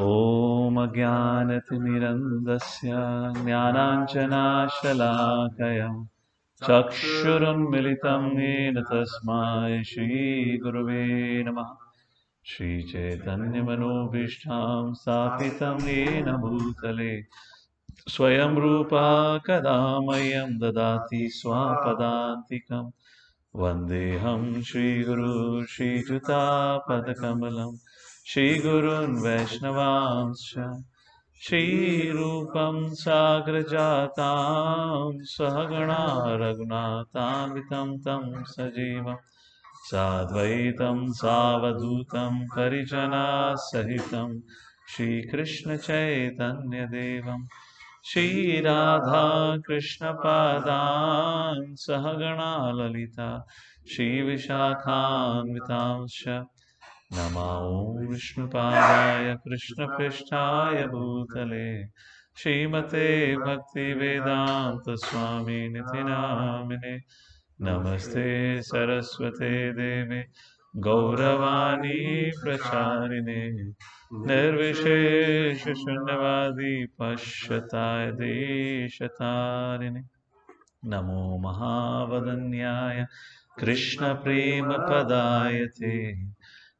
ॐ अज्ञानतिनिरन्दस्य ज्ञानाञ्जनाशलाकयं चक्षुरं मिलितं येन तस्मै श्रीगुरुवे नमः श्रीचैतन्यमनोभीष्ठां स्थापितं येन भूतले स्वयं रूपा कदा मयं ददाति स्वापदान्तिकं वन्देऽहं श्रीगुरु श्री श्रीगुरुन् वैष्णवांश्च श्रीरूपं साग्रजातां सहगणा रघुनाथान्वितं तं सजीवं साद्वैतं सावधूतं परिजनासहितं श्रीकृष्णचैतन्यदेवं श्रीराधाकृष्णपादान् सहगणा ललिता श्रीविशाखान्वितांश्च नमो विष्णुपादाय कृष्णपृष्ठाय भूतले श्रीमते भक्तिवेदान्तस्वामिनि नामिने, नमस्ते सरस्वते देवे गौरवाणी प्रचारिने, निर्विशेष पश्यताय देशतारिणि नमो महावदन्याय कृष्णप्रेमपदाय ते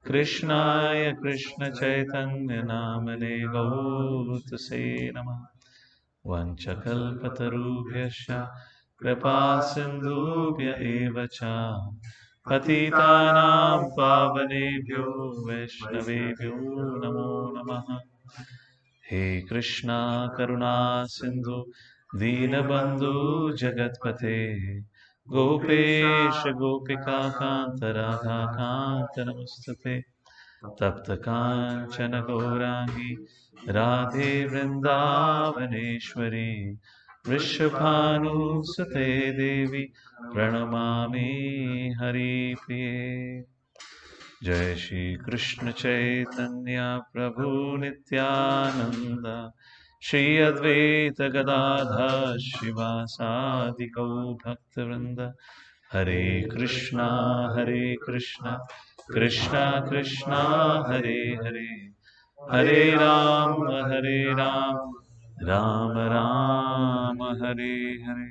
कृष्णाय कृष्णचैतन्यनामने गौतसे नमः वञ्चकल्पतरुभ्यश्च कृपासिन्धुभ्य एव च पतितानां पावनेभ्यो वैष्णवेभ्यो नमो नमः हे कृष्णा करुणा सिन्धु दीनबन्धु जगत्पते गोपेश राधा कांत गोपिकान्त तप्त कांचन गौराङ्गी राधे वृन्दावनेश्वरी वृषभानुसुते देवी प्रणमामि प्रिय जय श्री कृष्ण श्रीकृष्णचैतन्या प्रभु नित्यानन्द श्री अद्वैत गदाधर कौ गौ भक्तवृंद हरे कृष्णा हरे कृष्णा कृष्णा कृष्णा हरे हरे हरे राम हरे राम राम राम हरे हरे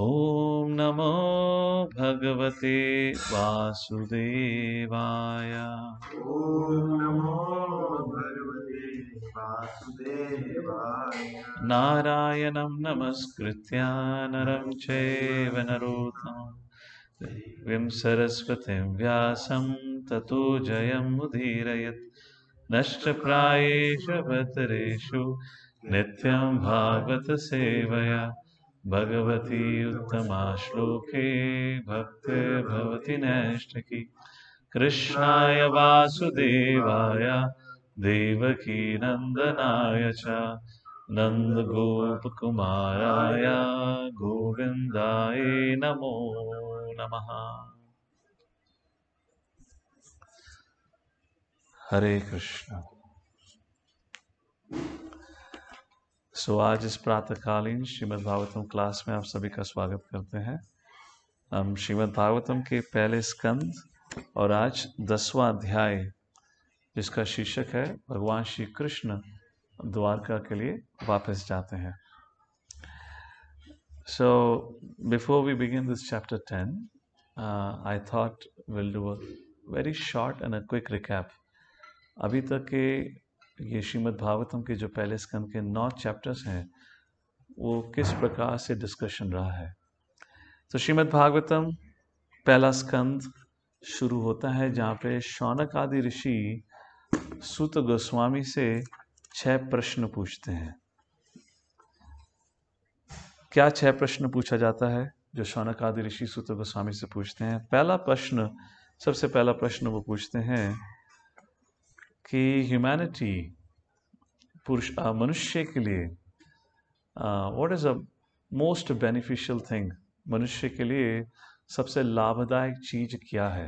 ॐ नमो भगवते वासुदेवाय ॐ नमो भगवते वासुदेवाय नारायणं नमस्कृत्या नरं चैव देवीं सरस्वतीं व्यासं ततो जयमुदीरयत् प्रायेषु अवतरेषु नित्यं भागवतसेवया भगवती उत्तमाश्लोके भक्ते भवति नैष्टकी कृष्णाय वासुदेवाय देवकी नन्दनाय च नन्दगोपकुमाराय गोविन्दाय नमो नमः हरे कृष्ण सो आज इस प्रातःकालीन श्रीमद् भागवतम क्लास में आप सभी का स्वागत करते हैं हम श्रीमद् भागवतम के पहले स्कंद और आज दसवा अध्याय जिसका शीर्षक है भगवान श्री कृष्ण द्वारका के लिए वापस जाते हैं so before we begin this chapter ten I thought will do a very short and a quick recap अभी तक के ये श्रीमद् भागवतम के जो पहले स्कंद के नौ चैप्टर्स हैं वो किस प्रकार से डिस्कशन रहा है तो श्रीमद् भागवतम पहला स्कंद शुरू होता है जहाँ पे शौनक आदि ऋषि सुत गोस्वामी से छह प्रश्न पूछते हैं क्या छह प्रश्न पूछा जाता है जो शौनक आदि ऋषि सुत गोस्वामी से पूछते हैं पहला प्रश्न सबसे पहला प्रश्न वो पूछते हैं कि ह्यूमैनिटी पुरुष मनुष्य के लिए what is a most beneficial thing मनुष्य के लिए सबसे लाभदायक चीज़ क्या है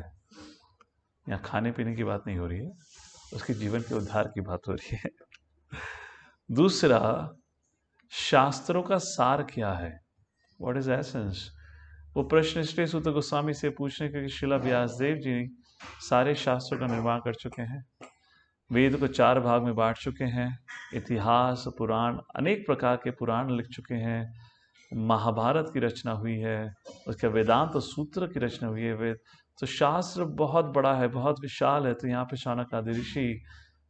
यहाँ खाने पीने की बात नहीं हो रही है उसके जीवन के उद्धार की बात हो रही है दूसरा शास्त्रों का सार क्या है वॉट इज एसेंस वो प्रश्न श्री सूत्र गोस्वामी से पूछने क्योंकि शिला व्यासदेव जी सारे शास्त्रों का निर्माण कर चुके हैं वेद को तो चार भाग में बांट चुके हैं इतिहास पुराण अनेक प्रकार के पुराण लिख चुके हैं महाभारत की रचना हुई है उसके वेदांत तो सूत्र की रचना हुई है वेद तो शास्त्र बहुत बड़ा है बहुत विशाल है तो यहाँ पे शानक ऋषि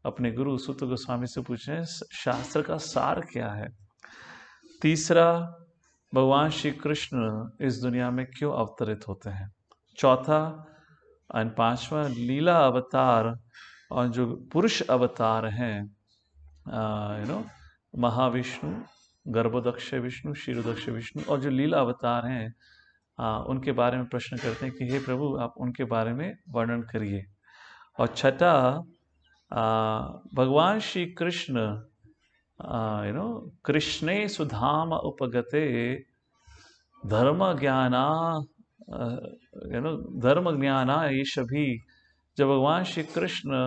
अपने गुरु सूत्र गोस्वामी से पूछे शास्त्र का सार क्या है तीसरा भगवान श्री कृष्ण इस दुनिया में क्यों अवतरित होते हैं चौथा एंड पांचवा लीला अवतार और जो पुरुष अवतार हैं यू नो महाविष्णु गर्भोदक्ष विष्णु शिरोदक्ष विष्णु और जो लीला अवतार हैं आ, उनके बारे में प्रश्न करते हैं कि हे प्रभु आप उनके बारे में वर्णन करिए और छठा भगवान श्री कृष्ण यू नो कृष्णे सुधाम उपगते धर्म ज्ञाना यू नो धर्म ज्ञाना ये सभी जब भगवान श्री कृष्ण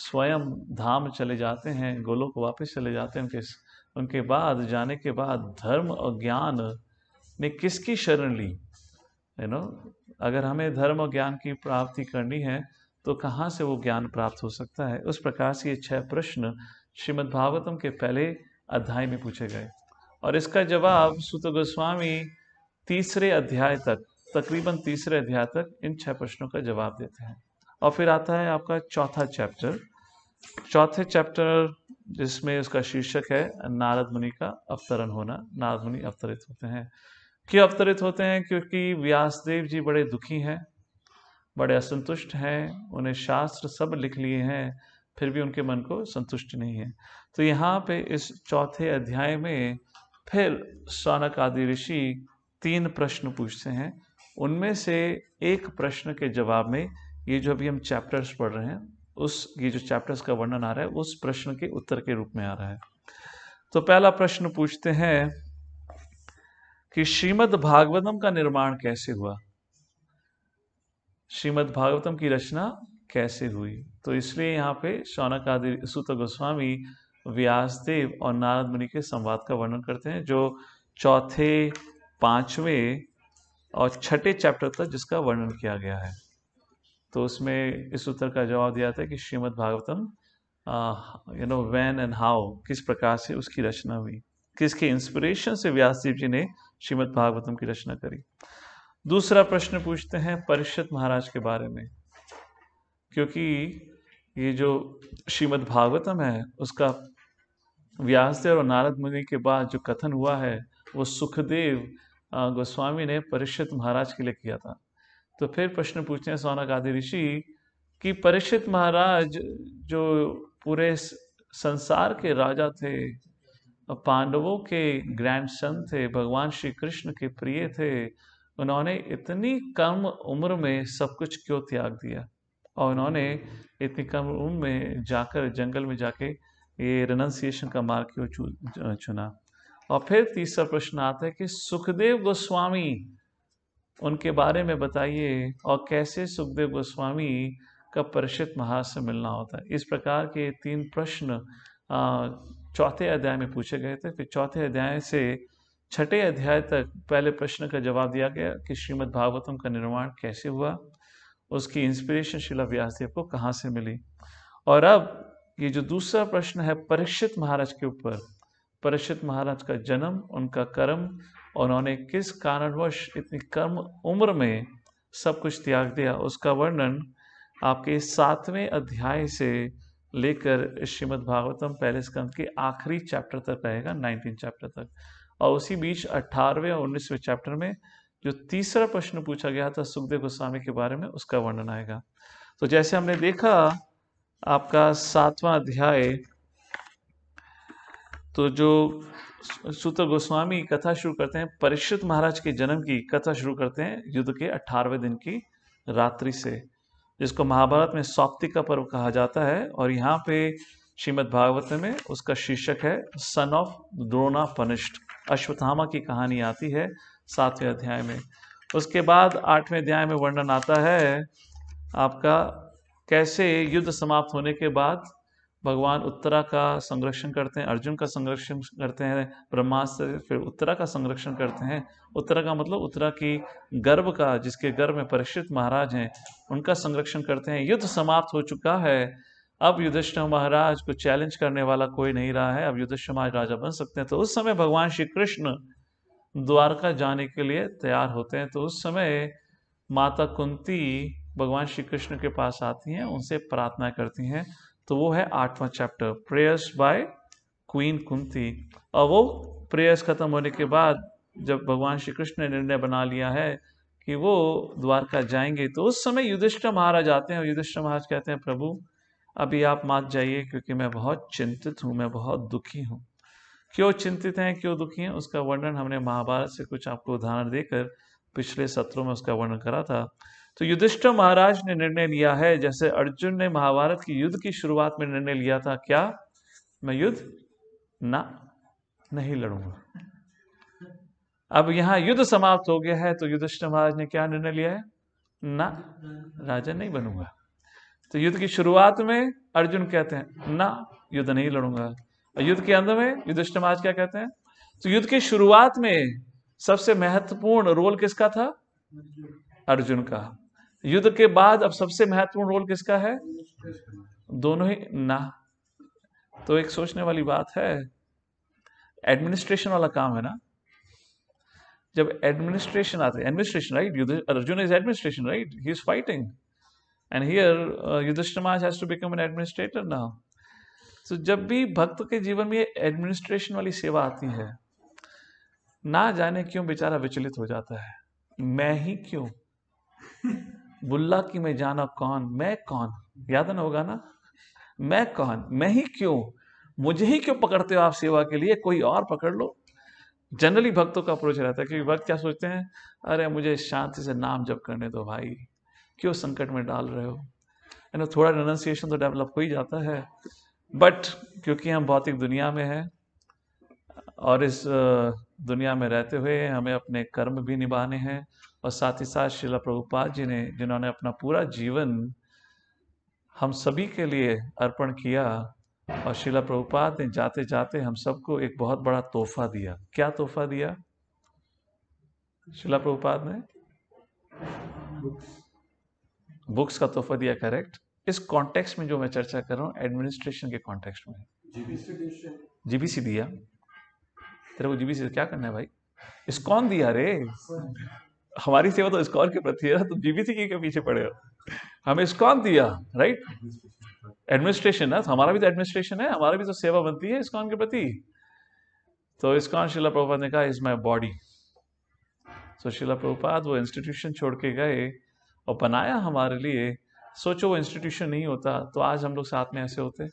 स्वयं धाम चले जाते हैं गोलोक वापस चले जाते हैं उनके उनके बाद जाने के बाद धर्म और ज्ञान ने किसकी शरण ली यू नो अगर हमें धर्म और ज्ञान की प्राप्ति करनी है तो कहाँ से वो ज्ञान प्राप्त हो सकता है उस प्रकार से ये छह प्रश्न श्रीमद्भागवतम भागवतम के पहले अध्याय में पूछे गए और इसका जवाब सुत गोस्वामी तीसरे अध्याय तक तकरीबन तीसरे अध्याय तक इन छह प्रश्नों का जवाब देते हैं और फिर आता है आपका चौथा चैप्टर चौथे चैप्टर जिसमें उसका शीर्षक है नारद मुनि का अवतरण होना नारद मुनि अवतरित होते हैं क्यों अवतरित होते हैं क्योंकि व्यासदेव जी बड़े दुखी हैं बड़े असंतुष्ट हैं उन्हें शास्त्र सब लिख लिए हैं फिर भी उनके मन को संतुष्ट नहीं है तो यहाँ पे इस चौथे अध्याय में फिर सौनक आदि ऋषि तीन प्रश्न पूछते हैं उनमें से एक प्रश्न के जवाब में ये जो अभी हम चैप्टर्स पढ़ रहे हैं उस ये जो चैप्टर्स का वर्णन आ रहा है उस प्रश्न के उत्तर के रूप में आ रहा है तो पहला प्रश्न पूछते हैं कि श्रीमद् भागवतम का निर्माण कैसे हुआ श्रीमद् भागवतम की रचना कैसे हुई तो इसलिए यहाँ पे शौनक आदि सुत गोस्वामी व्यासदेव और नारद मुनि के संवाद का वर्णन करते हैं जो चौथे पांचवें और छठे चैप्टर तक जिसका वर्णन किया गया है तो उसमें इस उत्तर का जवाब दिया था कि Srimad Bhagavatam you know when and how किस प्रकार से उसकी रचना हुई किसके इंस्पिरेशन से व्यासदेव जी ने श्रीमद् भागवतम की रचना करी दूसरा प्रश्न पूछते हैं परिषद महाराज के बारे में क्योंकि ये जो श्रीमद् भागवतम है उसका व्यासदेव और नारद मुनि के बाद जो कथन हुआ है वो सुखदेव गोस्वामी ने परिषद महाराज के लिए किया था तो फिर प्रश्न पूछते हैं सोना गादी ऋषि कि परीक्षित महाराज जो पूरे संसार के राजा थे पांडवों के ग्रैंड सन थे भगवान श्री कृष्ण के प्रिय थे उन्होंने इतनी कम उम्र में सब कुछ क्यों त्याग दिया और उन्होंने इतनी कम उम्र में जाकर जंगल में जाके ये रेनाउंसिएशन का मार्ग क्यों चुना और फिर तीसरा प्रश्न आता है कि सुखदेव गोस्वामी उनके बारे में बताइए और कैसे सुखदेव गोस्वामी का परिषित महाराज से मिलना होता है इस प्रकार के तीन प्रश्न चौथे अध्याय में पूछे गए थे फिर चौथे अध्याय से छठे अध्याय तक पहले प्रश्न का जवाब दिया गया कि श्रीमद् भागवतम का निर्माण कैसे हुआ उसकी इंस्पिरेशन शिला व्यासदेव को कहाँ से मिली और अब ये जो दूसरा प्रश्न है परीक्षित महाराज के ऊपर परीक्षित महाराज का जन्म उनका कर्म उन्होंने किस कारणवश इतनी कम उम्र में सब कुछ त्याग दिया उसका वर्णन आपके सातवें अध्याय से लेकर श्रीमद् भागवतम पहले स्कंध के आखिरी चैप्टर तक रहेगा नाइनटीन चैप्टर तक और उसी बीच अट्ठारहवें और उन्नीसवें चैप्टर में जो तीसरा प्रश्न पूछा गया था सुखदेव गोस्वामी के बारे में उसका वर्णन आएगा तो जैसे हमने देखा आपका सातवां अध्याय तो जो सूत्र गोस्वामी कथा शुरू करते हैं परिश्रित महाराज के जन्म की कथा शुरू करते हैं युद्ध के अठारहवें दिन की रात्रि से जिसको महाभारत में सौप्ति का पर्व कहा जाता है और यहाँ पे श्रीमद् भागवत में उसका शीर्षक है सन ऑफ द्रोणा पनिष्ठ अश्वत्थामा की कहानी आती है सातवें अध्याय में उसके बाद आठवें अध्याय में वर्णन आता है आपका कैसे युद्ध समाप्त होने के बाद भगवान उत्तरा का संरक्षण करते हैं अर्जुन का संरक्षण करते हैं ब्रह्मास्त्र फिर उत्तरा का संरक्षण करते हैं उत्तरा का मतलब उत्तरा की गर्भ का जिसके गर्भ में परीक्षित महाराज हैं उनका संरक्षण करते हैं युद्ध समाप्त हो चुका है अब युधिष्ठ महाराज को चैलेंज करने वाला कोई नहीं रहा है अब युधिष्ठ महाराज राजा बन सकते हैं तो उस समय भगवान श्री कृष्ण द्वारका जाने के लिए तैयार होते हैं तो उस समय माता कुंती भगवान श्री कृष्ण के पास आती हैं उनसे प्रार्थना करती हैं तो वो है आठवां chapter prayers by queen Kunti और वो प्रेयर्स ख़त्म होने के बाद जब भगवान श्री कृष्ण ने निर्णय बना लिया है कि वो द्वारका जाएंगे तो उस समय युधिष्ठर महाराज आते हैं और युधिष्ठ महाराज कहते हैं प्रभु अभी आप मात जाइए क्योंकि मैं बहुत चिंतित हूँ मैं बहुत दुखी हूँ क्यों चिंतित हैं क्यों दुखी हैं उसका वर्णन हमने महाभारत से कुछ आपको उदाहरण देकर पिछले सत्रों में उसका वर्णन करा था तो युधिष्ठ महाराज ने निर्णय लिया है जैसे अर्जुन ने महाभारत की युद्ध की शुरुआत में निर्णय लिया था क्या मैं युद्ध ना नहीं लड़ूंगा अब यहां युद्ध समाप्त हो गया है तो युधिष्ठ महाराज ने क्या निर्णय लिया है ना राजा नहीं बनूंगा तो युद्ध की शुरुआत में अर्जुन कहते हैं ना युद्ध नहीं लड़ूंगा और युद्ध के अंत में युद्धिष्ठ महाराज क्या कहते हैं तो युद्ध की शुरुआत में सबसे महत्वपूर्ण रोल किसका था अर्जुन का युद्ध के बाद अब सबसे महत्वपूर्ण रोल किसका है दोनों ही ना तो एक सोचने वाली बात है एडमिनिस्ट्रेशन वाला काम है ना जब एडमिनिस्ट्रेशन आते administration right Arjun is administration right he is fighting and here Yudhishthira has to become an administrator now तो जब भी भक्त के जीवन में एडमिनिस्ट्रेशन वाली सेवा आती है ना जाने क्यों बेचारा विचलित हो जाता है मैं ही क्यों बुल्ला की मैं जाना कौन मैं कौन याद ना होगा ना मैं कौन मैं ही क्यों मुझे ही क्यों पकड़ते हो आप सेवा के लिए कोई और पकड़ लो जनरली भक्तों का अप्रोच रहता है क्योंकि भक्त क्या सोचते हैं अरे मुझे शांति से नाम जप करने दो भाई क्यों संकट में डाल रहे हो ना थोड़ा रिनंसिएशन तो डेवलप हो ही जाता है बट क्योंकि हम भौतिक दुनिया में हैं और इस दुनिया में रहते हुए हमें अपने कर्म भी निभाने हैं और साथ ही साथ शिला प्रभुपाद जी ने जिन्होंने अपना पूरा जीवन हम सभी के लिए अर्पण किया और शिला प्रभुपाद ने जाते जाते हम सबको एक बहुत बड़ा तोहफा दिया क्या तोहफा दिया शिला प्रभुपाद ने बुक्स का तोहफा दिया करेक्ट इस कॉन्टेक्स्ट में जो मैं चर्चा कर रहा हूँ एडमिनिस्ट्रेशन के कॉन्टेक्स्ट में जीबीसी दिया तेरे को जीबीसी क्या करना है भाई इस कौन दिया रे हमारी सेवा तो स्कॉन के प्रति है तुम जीबीसी के पीछे पड़े हो हमें स्कॉन दिया राइट एडमिनिस्ट्रेशन है हमारा भी तो एडमिनिस्ट्रेशन है हमारा भी तो सेवा बनती है स्कॉन के प्रति तो स्कॉन शिला प्रभुपाद ने कहा इज माई बॉडी सो शिला प्रभुपाद वो इंस्टीट्यूशन छोड़ के गए और बनाया हमारे लिए सोचो वो इंस्टीट्यूशन नहीं होता तो आज हम लोग साथ में ऐसे होते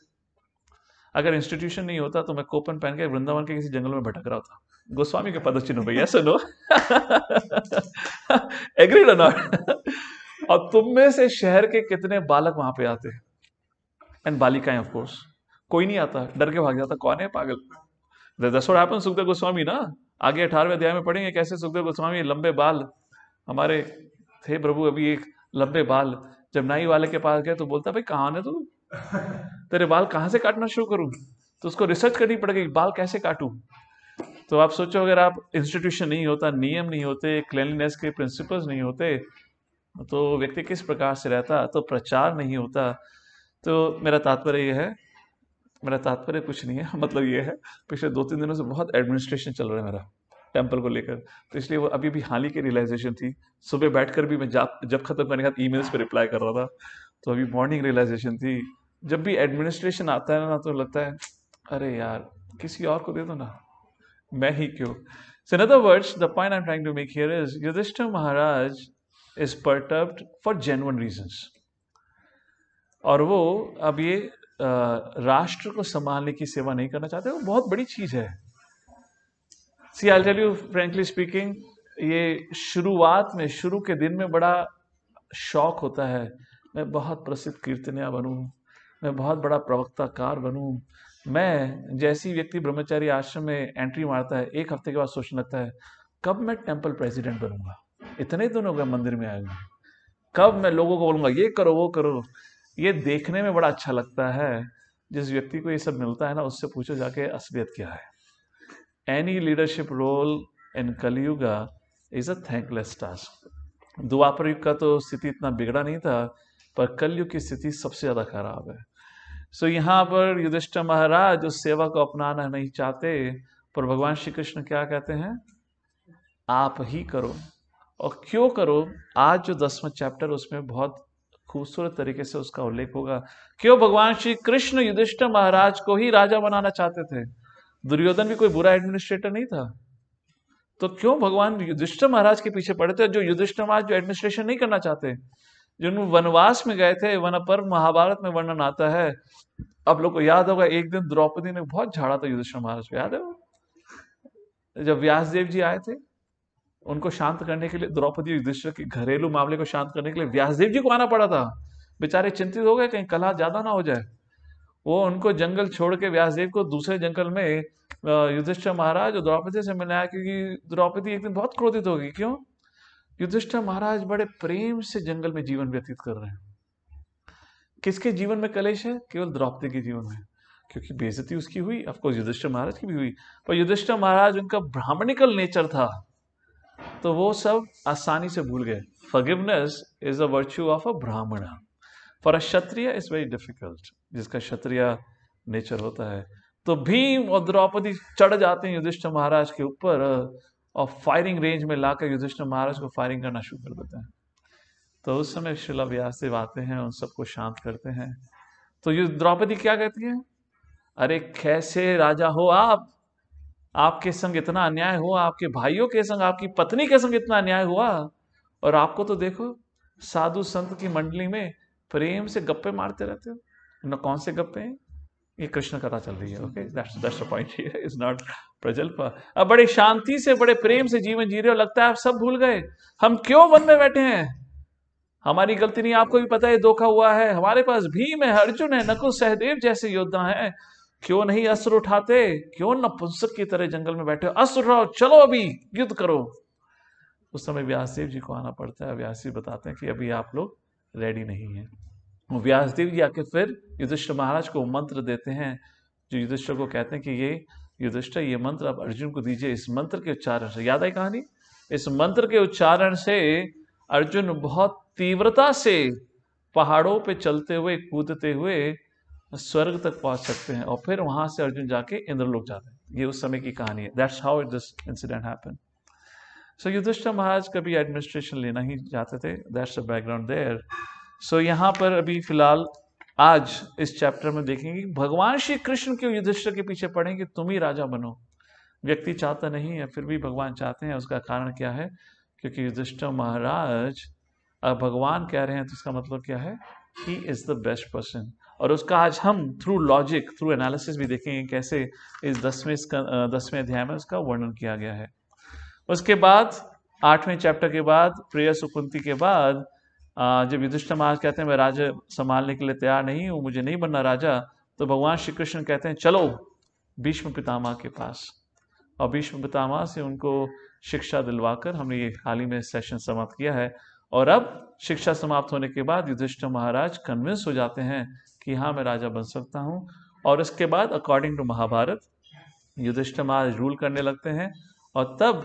अगर इंस्टीट्यूशन नहीं होता तो मैं कोपन पहन के वृंदावन के किसी जंगल में भटक रहा होता गोस्वामी के पद चिन्ह भैया सुनो एग्री और नॉट और तुम में से शहर के कितने बालक वहां पे आते हैं एंड बालिकाएं ऑफ कोर्स कोई नहीं आता डर के भाग जाता कौन है पागल दस हैपन सुखदेव गोस्वामी ना आगे अठारहवें अध्याय में पढ़ेंगे कैसे सुखदेव गोस्वामी लंबे बाल हमारे थे प्रभु अभी एक लंबे बाल जब नाई वाले के पास गए तो बोलता भाई कहाँ ने तू तेरे बाल कहाँ से काटना शुरू करूँ तो उसको रिसर्च करनी पड़ेगी बाल कैसे काटू तो आप सोचो अगर आप इंस्टीट्यूशन नहीं होता नियम नहीं होते क्लिनलीनेस के प्रिंसिपल्स नहीं होते तो व्यक्ति किस प्रकार से रहता तो प्रचार नहीं होता तो मेरा तात्पर्य यह है मेरा तात्पर्य कुछ नहीं है मतलब ये है पिछले दो तीन दिनों से बहुत एडमिनिस्ट्रेशन चल रहा है मेरा टेम्पल को लेकर तो इसलिए वो अभी भी हाल ही की रियलाइजेशन थी सुबह बैठकर भी मैं जब खत्म करने के बाद ई मेल्स पर रिप्लाई कर रहा था तो अभी मॉर्निंग रियलाइजेशन थी जब भी एडमिनिस्ट्रेशन आता है ना तो लगता है अरे यार किसी और को दे दो ना मैं ही क्यों so in words the point I am trying to make here is Yudhishthira Maharaj is perturb for genuine reasons. और वो अब ये राष्ट्र को संभालने की सेवा नहीं करना चाहते वो बहुत बड़ी चीज है see I tell you frankly speaking ये शुरुआत में शुरू के दिन में बड़ा शौक होता है मैं बहुत प्रसिद्ध कीर्तनिया बनू मैं बहुत बड़ा प्रवक्ताकार बनू मैं जैसी व्यक्ति ब्रह्मचारी आश्रम में एंट्री मारता है एक हफ्ते के बाद सोचने लगता है कब मैं टेम्पल प्रेसिडेंट बनूंगा इतने दिनों का मंदिर में आएंगे कब मैं लोगों को बोलूंगा ये करो वो करो ये देखने में बड़ा अच्छा लगता है जिस व्यक्ति को ये सब मिलता है ना उससे पूछो जाके असलियत क्या है any leadership role in Kaliyuga is a thankless task Dwapar yug का तो स्थिति इतना बिगड़ा नहीं था पर कलयुग की स्थिति सबसे ज़्यादा खराब है सो यहाँ पर युधिष्ठ महाराज उस सेवा को अपनाना नहीं चाहते पर भगवान श्री कृष्ण क्या कहते हैं आप ही करो और क्यों करो आज जो दसवां चैप्टर उसमें बहुत खूबसूरत तरीके से उसका उल्लेख होगा क्यों भगवान श्री कृष्ण युधिष्ठ महाराज को ही राजा बनाना चाहते थे दुर्योधन भी कोई बुरा एडमिनिस्ट्रेटर नहीं था तो क्यों भगवान युधिष्ठ महाराज के पीछे पड़े थे जो युधिष्ठ महाराज जो एडमिनिस्ट्रेशन नहीं करना चाहते जिन वनवास में गए थे वन पर महाभारत में वर्णन आता है आप लोग को याद होगा एक दिन द्रौपदी ने बहुत झाड़ा था युधिष्ठिर महाराज को याद है वो जब व्यासदेव जी आए थे उनको शांत करने के लिए द्रौपदी युधिष्ठिर के घरेलू मामले को शांत करने के लिए व्यासदेव जी को आना पड़ा था बेचारे चिंतित हो गए कहीं कला ज्यादा ना हो जाए वो उनको जंगल छोड़ के व्यासदेव को दूसरे जंगल में युधिष्ठिर महाराज और द्रौपदी से मिलाया क्योंकि द्रौपदी एक दिन बहुत क्रोधित होगी क्यों युधिष्ठर महाराज बड़े प्रेम से जंगल में जीवन व्यतीत कर रहे हैं किसके जीवन में कलेश है केवल द्रौपदी के जीवन में क्योंकि बेजती उसकी हुई अफकोर्स युधिष्ठ महाराज की भी हुई पर युधिष्ठ महाराज उनका ब्राह्मणिकल नेचर था तो वो सब आसानी से भूल गए forgiveness is a virtue of a Brahmin for a Kshatriya is very difficult जिसका क्षत्रिय नेचर होता है तो भीम और द्रौपदी चढ़ जाते हैं युधिष्ठ महाराज के ऊपर और फायरिंग रेंज में लाकर युधिष्ठिर महाराज को फायरिंग करना शुरू कर देते हैं तो उस समय शिला व्यास से आते हैं उन सबको शांत करते हैं तो युद्ध द्रौपदी क्या कहती है अरे कैसे राजा हो आप आपके संग इतना अन्याय हुआ आपके भाइयों के संग आपकी पत्नी के संग इतना अन्याय हुआ और आपको तो देखो साधु संत की मंडली में प्रेम से गप्पे मारते रहते हो न कौन से गप्पे हैं ये कृष्ण कथा चल रही है okay that's that's the point is not प्रजल्प अब बड़े शांति से बड़े प्रेम से जीवन जी रहे हो लगता है आप सब भूल गए हम क्यों वन में बैठे हैं हमारी गलती नहीं आपको भी पता है धोखा हुआ है हमारे पास भीम है अर्जुन है नकुल सहदेव जैसे योद्धा हैं क्यों नहीं अस्त्र उठाते क्यों नपुंसक की तरह जंगल में बैठे अस्त्र उठाओ चलो अभी युद्ध करो उस समय व्यासदेव जी को आना पड़ता है व्यासदेव बताते हैं कि अभी आप लोग रेडी नहीं है व्यासदेव जी आके फिर युधिष्ठ महाराज को मंत्र देते हैं जो युधिष्ठिर को कहते हैं कि ये युधिष्ठ ये मंत्र आप अर्जुन को दीजिए इस मंत्र के उच्चारण से याद है कहानी इस मंत्र के उच्चारण से अर्जुन बहुत तीव्रता से पहाड़ों पे चलते हुए कूदते हुए स्वर्ग तक पहुंच सकते हैं और फिर वहां से अर्जुन जाके इंद्रलोक जाते हैं ये उस समय की कहानी है that's how it this incident happen so Yudhishthir Maharaj कभी एडमिनिस्ट्रेशन लेना ही चाहते थे that's the background there so so, यहाँ पर अभी फिलहाल आज इस चैप्टर में देखेंगे भगवान श्री कृष्ण के युद्धिष्ठ के पीछे पढ़ेंगे तुम ही राजा बनो व्यक्ति चाहता नहीं है फिर भी भगवान चाहते हैं उसका कारण क्या है क्योंकि युधिष्ठ महाराज अब भगवान कह रहे हैं तो इसका मतलब क्या है he is the best person और उसका आज हम थ्रू लॉजिक थ्रू एनालिसिस भी देखेंगे कैसे इस दसवें दसवें अध्याय में उसका वर्णन किया गया है उसके बाद आठवें चैप्टर के बाद प्रेयर सुकुंती के बाद जब युधिष्ठ महाराज कहते हैं मैं राजा संभालने के लिए तैयार नहीं हूँ मुझे नहीं बनना राजा तो भगवान श्री कृष्ण कहते हैं चलो भीष्म पितामह के पास और भीष्म पितामह से उनको शिक्षा दिलवाकर हमने ये हाल ही में सेशन समाप्त किया है और अब शिक्षा समाप्त होने के बाद युधिष्ठिर महाराज कन्विंस हो जाते हैं कि हाँ मैं राजा बन सकता हूँ और इसके बाद according to Mahabharata Yudhishthira Maharaj rule करने लगते हैं और तब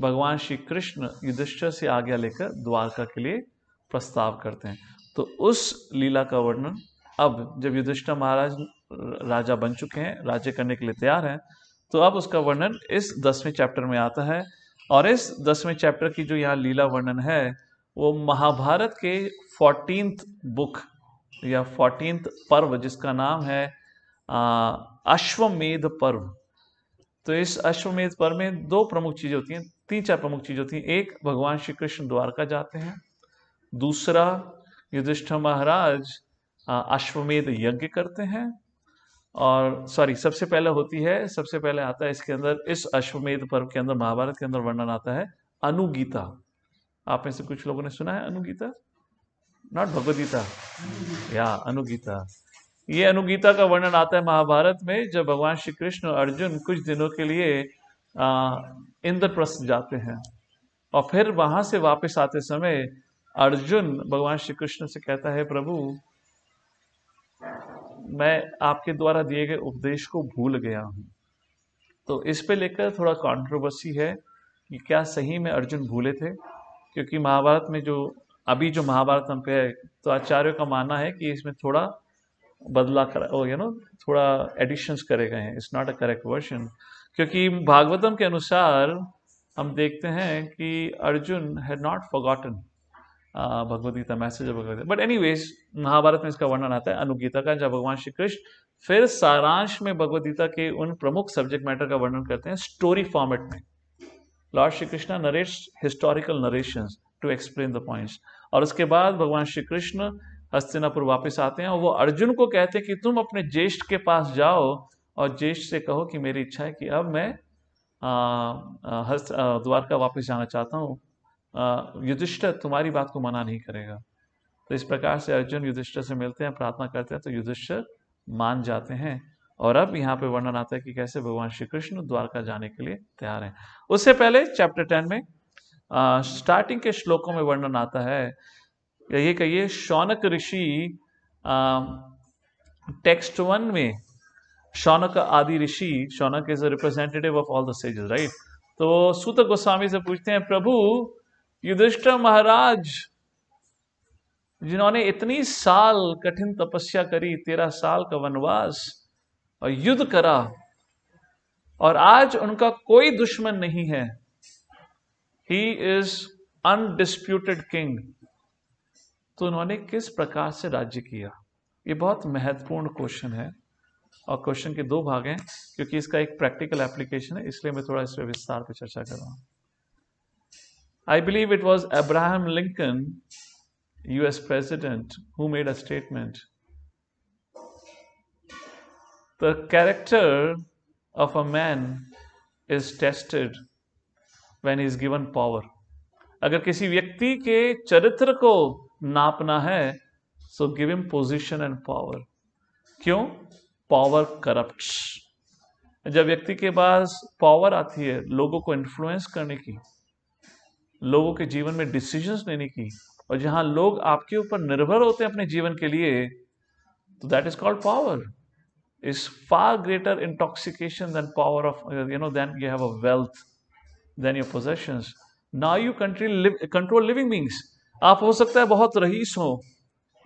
भगवान श्री कृष्ण युधिष्ठिर से आज्ञा लेकर द्वारका के लिए प्रस्ताव करते हैं तो उस लीला का वर्णन अब जब युधिष्ठा महाराज राजा बन चुके हैं राज्य करने के लिए तैयार हैं तो अब उसका वर्णन इस दसवें चैप्टर में आता है और इस दसवें चैप्टर की जो यहाँ लीला वर्णन है वो महाभारत के फोर्टीनथ बुक या फोर्टीन पर्व जिसका नाम है अश्वमेध पर्व तो इस अश्वमेध पर्व में दो प्रमुख चीज़ें होती हैं तीन चार प्रमुख चीज़ें होती हैं एक भगवान श्री कृष्ण द्वारका जाते हैं दूसरा युधिष्ठ महाराज अश्वमेध यज्ञ करते हैं और सॉरी सबसे पहले होती है सबसे पहले आता है इसके अंदर इस अश्वमेध पर्व के अंदर महाभारत के अंदर वर्णन आता है अनुगीता आप में से कुछ लोगों ने सुना है अनुगीता नॉट भगवदगीता या अनुगीता ये अनुगीता का वर्णन आता है महाभारत में जब भगवान श्री कृष्ण अर्जुन कुछ दिनों के लिए इंद्रप्रस्थ जाते हैं और फिर वहां से वापस आते समय अर्जुन भगवान श्री कृष्ण से कहता है प्रभु मैं आपके द्वारा दिए गए उपदेश को भूल गया हूं तो इस पे लेकर थोड़ा कंट्रोवर्सी है कि क्या सही में अर्जुन भूले थे क्योंकि महाभारत में जो अभी जो महाभारत हम पे है तो आचार्यों का मानना है कि इसमें थोड़ा बदला कर यू नो थोड़ा एडिशंस करे गए हैं it's not a correct version क्योंकि भागवतम के अनुसार हम देखते हैं कि Arjun had not forgotten Bhagavad Gita message है Bhagavad Gita but anyways Mahabharata में इसका वर्णन आता है अनुगीता का जहाँ भगवान श्री कृष्ण फिर सारांश में भगवदगीता के उन प्रमुख सब्जेक्ट मैटर का वर्णन करते हैं स्टोरी फॉर्मेट में lord Shri Krishna narrates historical narration to explain the points और उसके बाद भगवान श्री कृष्ण हस्तिनापुर वापस आते हैं और वो अर्जुन को कहते हैं कि तुम अपने ज्येष्ठ के पास जाओ और ज्येष्ठ से कहो कि मेरी इच्छा है कि अब मैं द्वारका वापस जाना चाहता हूँ युधिष्ठर तुम्हारी बात को मना नहीं करेगा तो इस प्रकार से अर्जुन युधिष्ठर से मिलते हैं प्रार्थना करते हैं तो युधिष्ठर मान जाते हैं और अब यहाँ पे वर्णन आता है कि कैसे भगवान श्री कृष्ण द्वारका जाने के लिए तैयार हैं उससे पहले चैप्टर टेन में आ, स्टार्टिंग के श्लोकों में वर्णन आता है ये कहिए शौनक ऋषि टेक्स्ट वन में शौनक आदि ऋषि Shaunaka is a representative of all the sages right तो सूत गोस्वामी से पूछते हैं प्रभु युधिष्ठ महाराज जिन्होंने इतनी साल कठिन तपस्या करी तेरह साल का वनवास और युद्ध करा और आज उनका कोई दुश्मन नहीं है ही इज अनडिस्प्यूटेड किंग तो उन्होंने किस प्रकार से राज्य किया ये बहुत महत्वपूर्ण क्वेश्चन है और क्वेश्चन के दो भाग हैं क्योंकि इसका एक प्रैक्टिकल एप्लीकेशन है इसलिए मैं थोड़ा इस पर विस्तार पर चर्चा कर रहा हूँ I believe it was Abraham Lincoln, US President, who made a statement. The character of a man is tested when he is given power. अगर किसी व्यक्ति के चरित्र को नापना है so give him position and power क्यों पावर करप्ट जब व्यक्ति के पास पावर आती है लोगों को इन्फ्लुएंस करने की लोगों के जीवन में डिसीजंस लेने की और जहां लोग आपके ऊपर निर्भर होते हैं अपने जीवन के लिए तो that is called power is far greater intoxication than power of you know than you have a wealth than your possessions ना you country control living beings आप हो सकता है बहुत रईस हो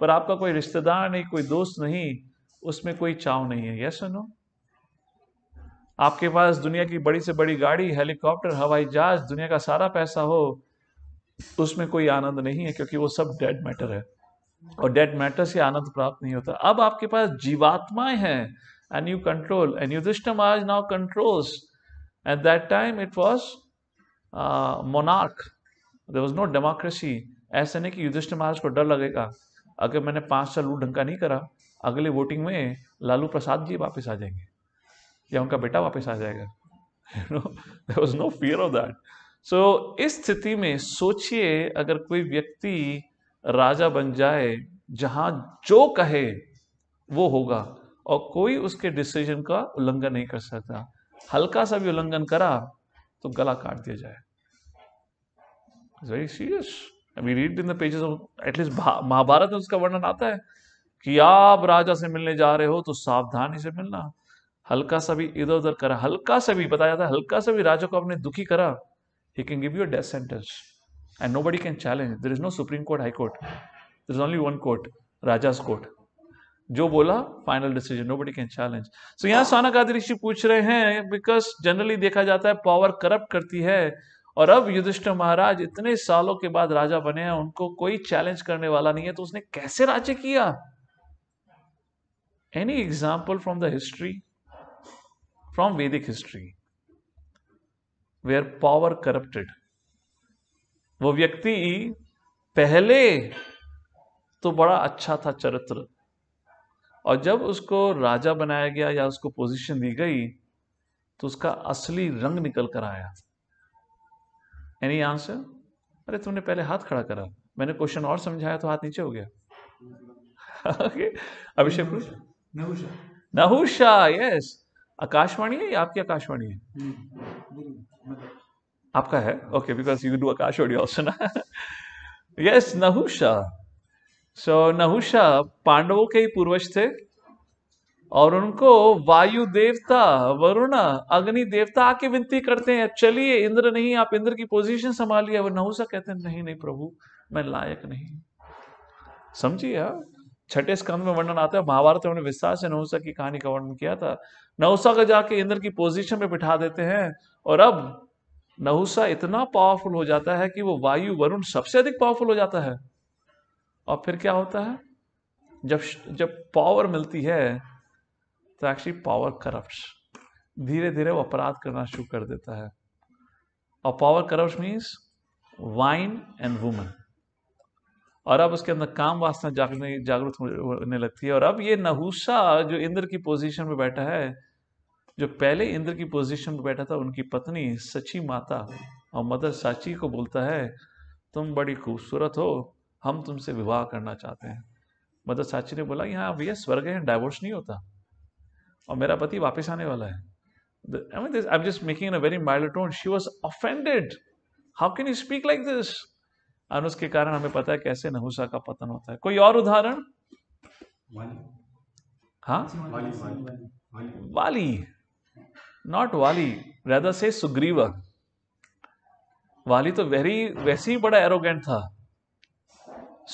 पर आपका कोई रिश्तेदार नहीं कोई दोस्त नहीं उसमें कोई चाव नहीं है यस नो आपके पास दुनिया की बड़ी से बड़ी गाड़ी हेलीकॉप्टर हवाई जहाज दुनिया का सारा पैसा हो उसमें कोई आनंद नहीं है क्योंकि वो सब डेड मैटर है और डेड मैटर से आनंद प्राप्त नहीं होता अब आपके पास जीवात्माएं हैं एंड यू कंट्रोल एंड दिस्टम आज now controls at that time it was monarch there was no democracy ऐसे नहीं कि युधिष्ठ महाराज को डर लगेगा अगर मैंने पांच साल वो ढंग का नहीं करा अगले वोटिंग में लालू प्रसाद जी वापस आ जाएंगे या उनका बेटा वापस आ जाएगा was no fear of that so इस स्थिति में सोचिए अगर कोई व्यक्ति राजा बन जाए जहां जो कहे वो होगा और कोई उसके डिसीजन का उल्लंघन नहीं कर सकता हल्का सा भी उल्लंघन करा तो गला काट दिया जाए very serious we read in the pages of at least Mahabharata में उसका वर्णन आता है कि आप राजा से मिलने जा रहे हो तो सावधानी से मिलना हल्का सा भी इधर उधर करा हल्का सा भी बताया जाता है हल्का सा भी राजा को आपने दुखी करा he can give you death sentence and nobody can challenge there is no supreme court high court there is only one court राजाज कोर्ट जो बोला final decision nobody can challenge so यहाँ साना कादरी पूछ रहे हैं because generally देखा जाता है पावर करप्ट करती है और अब युधिष्ठ महाराज इतने सालों के बाद राजा बने हैं उनको कोई चैलेंज करने वाला नहीं है तो उसने कैसे राज्य किया any example from the history from Vedic history where power corrupted. वो व्यक्ति पहले तो बड़ा अच्छा था चरित्र और जब उसको राजा बनाया गया या उसको पोजीशन दी गई तो उसका असली रंग निकल कर आया एनी आंसर अरे तुमने पहले हाथ खड़ा करा मैंने क्वेश्चन और समझाया तो हाथ नीचे हो गया अभिषेक नहुषा नहुषा यस आकाशवाणी है या आपकी आकाशवाणी है मतलब- आपका है ओके बिकॉज यू डू आकाशवाणी ऑल्सो ना यस नहुषा सो नहुषा पांडवों के ही पूर्वज थे और उनको वायु देवता वरुण अग्नि देवता आके विनती करते हैं चलिए इंद्र नहीं आप इंद्र की पोजीशन संभालिए वो नहुषा कहते हैं नहीं नहीं प्रभु मैं लायक नहीं समझिए छठे स्कंद में वर्णन आता है महाभारत में विस्तार से नहुसा की कहानी का वर्णन किया था नहुसा का जाके इंद्र की पोजीशन में बिठा देते हैं और अब नहुसा इतना पावरफुल हो जाता है कि वो वायु वरुण सबसे अधिक पावरफुल हो जाता है और फिर क्या होता है जब जब पावर मिलती है तो एक्चुअली पावर करप्ट धीरे धीरे वो अपराध करना शुरू कर देता है और power corrupt means wine and women और अब उसके अंदर काम वासना जागने जागरूक होने लगती है और अब ये नहुसा जो इंद्र की पोजीशन में बैठा है जो पहले इंद्र की पोजीशन में बैठा था उनकी पत्नी सची माता और मदर साची को बोलता है तुम बड़ी खूबसूरत हो हम तुमसे विवाह करना चाहते हैं मदर साची ने बोला यहाँ भैया स्वर्ग है डाइवोर्स नहीं होता और मेरा पति वापस आने वाला है I mean, this, I'm just making a very mild tone. She was अनुस के कारण हमें पता है कैसे नहुसा का पतन होता है कोई और उदाहरण हाँ वाली नॉट वाली रेदर से सुग्रीव वाली तो वेरी वैसे ही बड़ा एरोगेंट था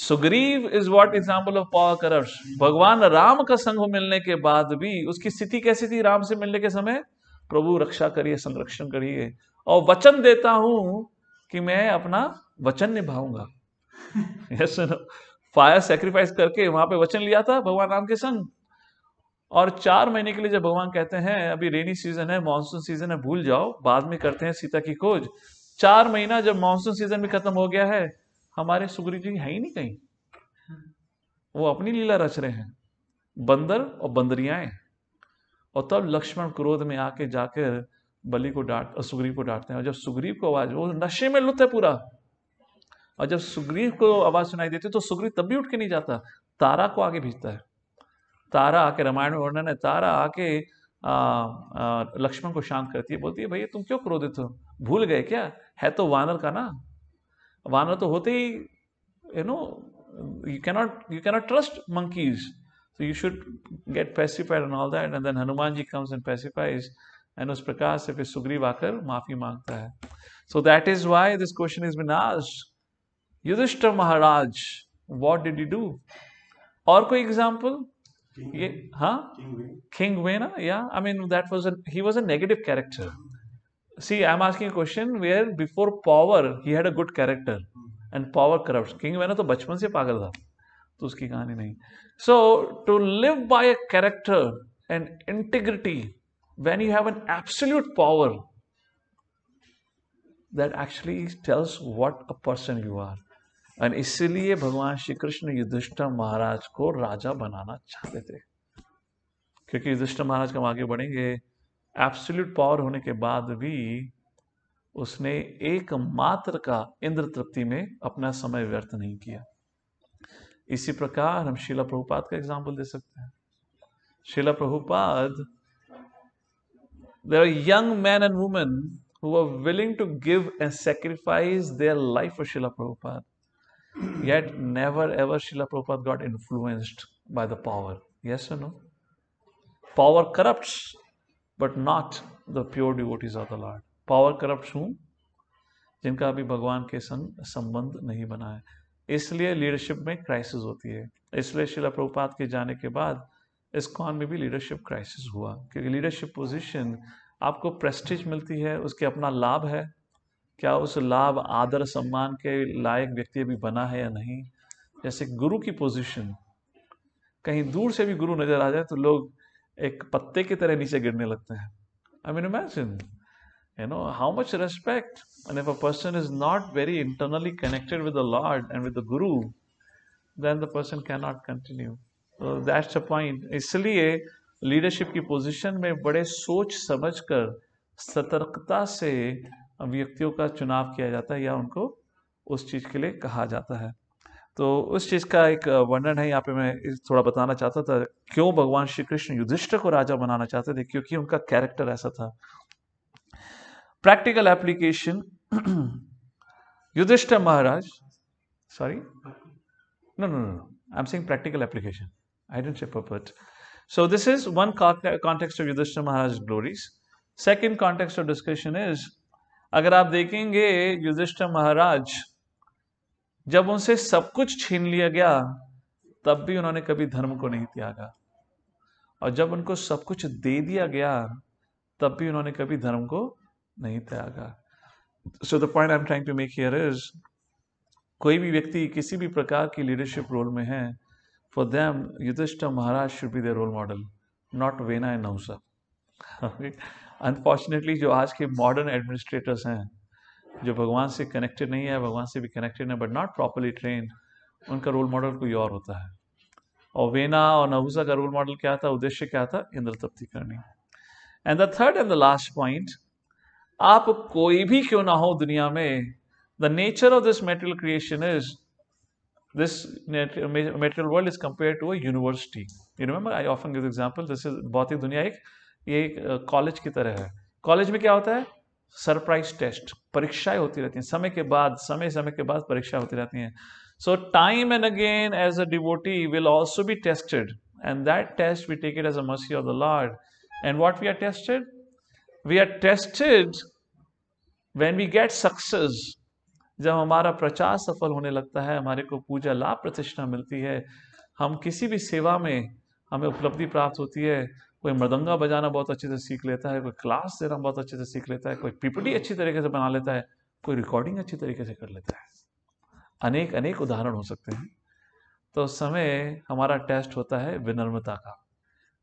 Sugriva is what example of power corruption भगवान राम का संघ मिलने के बाद भी उसकी स्थिति कैसी थी राम से मिलने के समय प्रभु रक्षा करिए संरक्षण करिए और वचन देता हूं कि मैं अपना वचन निभाऊंगा यस फायर सेक्रीफाइस करके वहां पे वचन लिया था भगवान राम के संग और चार महीने के लिए जब भगवान कहते हैं अभी रेनी सीजन है मानसून सीजन है भूल जाओ बाद में करते हैं सीता की खोज चार महीना जब मानसून सीजन भी खत्म हो गया है हमारे सुग्रीव जी है ही नहीं कहीं वो अपनी लीला रच रहे हैं बंदर और बंदरियाए और तब लक्ष्मण क्रोध में आके जाकर बलि को डांट और सुग्रीव को डांटते हैं और जब सुग्रीव को आवाज वो नशे में लुत है पूरा और जब सुग्रीव को आवाज सुनाई देती है तो सुग्रीव तब भी उठ के नहीं जाता तारा को आगे भेजता है तारा आके रामायण में वर्णन है तारा आके लक्ष्मण को शांत करती है बोलती है भैया तुम क्यों क्रोधित हो भूल गए क्या है तो वानर का ना वानर तो होते ही you know cannot you cannot trust monkeys monkeys you should get pacified and all that and then Hanuman ji comes and pacifies and उस प्रकार से फिर सुग्रीव आकर माफी मांगता है so that is why this question is been Yudhishthira Maharaj what did you do और कोई एग्जाम्पल ये हाँ king Vena yeah I mean that was he was a negative character see i'm asking a question before power he had a good character and power corrupt king Vena तो बचपन से पागल था तो उसकी कहानी नहीं so to live by a character and integrity when you have an absolute power that actually tells what a person you are और इसलिए भगवान श्री कृष्ण युधिष्ठर महाराज को राजा बनाना चाहते थे क्योंकि युधिष्ठर महाराज का हम आगे बढ़ेंगे एब्सोल्यूट पावर होने के बाद भी उसने एकमात्र का इंद्र तृप्ति में अपना समय व्यर्थ नहीं किया इसी प्रकार हम शिला प्रभुपाद का एग्जाम्पल दे सकते हैं शिला Prabhupada There are young men and women who are willing to give and sacrifice their life for Srila Prabhupada. Yet never ever Srila Prabhupada got influenced by the power. Yes or no? Power corrupts, but not the pure devotees of the Lord. Power corrupts whom? जिनका अभी भगवान के संग संबंध नहीं बना है इसलिए लीडरशिप में क्राइसिस होती है इसलिए शिला प्रभुपात के जाने के बाद इसकॉन में भी लीडरशिप क्राइसिस हुआ क्योंकि लीडरशिप पोजीशन आपको प्रेस्टिज मिलती है उसके अपना लाभ है क्या उस लाभ आदर सम्मान के लायक व्यक्ति अभी बना है या नहीं जैसे गुरु की पोजीशन कहीं दूर से भी गुरु नजर आ जाए तो लोग एक पत्ते की तरह नीचे गिरने लगते हैं I mean imagine no how much respect and if a person is not very internally connected with the lord and with the guru then the person can not continue that's a point इसलिए leadership की position में बड़े सोच समझकर सतर्कता से व्यक्तियों का चुनाव किया जाता है या उनको उस चीज़ के लिए कहा जाता है तो उस चीज़ का एक वर्णन है यहाँ पे मैं थोड़ा बताना चाहता था क्यों भगवान श्री कृष्ण युधिष्ठ को राजा बनाना चाहते थे क्योंकि उनका कैरेक्टर ऐसा था practical application Yudhishthira Maharaj sorry no no no I am saying practical application I didn't say purport. So this is one context of Yudhishthira Maharaj's glories. Second context of discussion is, अगर आप देखेंगे युधिष्ठिर महाराज जब उनसे सब कुछ छीन लिया गया तब भी उन्होंने कभी धर्म को नहीं त्यागा और जब उनको सब कुछ दे दिया गया तब भी उन्होंने कभी धर्म को नहीं त्यागा so the point I am trying to make here is कोई भी व्यक्ति किसी भी प्रकार की लीडरशिप रोल में है For them, Yudhishthira Maharaj should be their role model, not Vena and Nausa. Unfortunately जो आज के मॉडर्न एडमिनिस्ट्रेटर्स हैं जो भगवान से कनेक्टेड नहीं है भगवान से भी कनेक्टेड है बट नॉट प्रॉपरली ट्रेन उनका रोल मॉडल कोई और होता है और वेना और नहुजा का रोल मॉडल क्या था उद्देश्य क्या था इंद्र तप्ति करनी and the third and the last point आप कोई भी क्यों ना हो दुनिया में the nature of this material creation is this material world is compared to a university. You remember, I often give the example, this is Bhati Dunya ek, ye college ki tarah College mein kya Surprise test. Pariksha hoti rati hai. Samay ke baad, samay samay ke baad pariksha So, time and again as a devotee we will also be tested. And that test, we take it as a mercy of the Lord. And what we are tested? We are tested when we get success. जब हमारा प्रचार सफल होने लगता है हमारे को पूजा लाभ प्रतिष्ठा मिलती है हम किसी भी सेवा में हमें उपलब्धि प्राप्त होती है कोई मृदंगा बजाना बहुत अच्छे से सीख लेता है कोई क्लास देना बहुत अच्छे से सीख लेता है कोई पीपीटी अच्छी तरीके से बना लेता है कोई रिकॉर्डिंग अच्छी तरीके से कर लेता है अनेक अनेक उदाहरण हो सकते हैं तो उस समय हमारा टेस्ट होता है विनम्रता का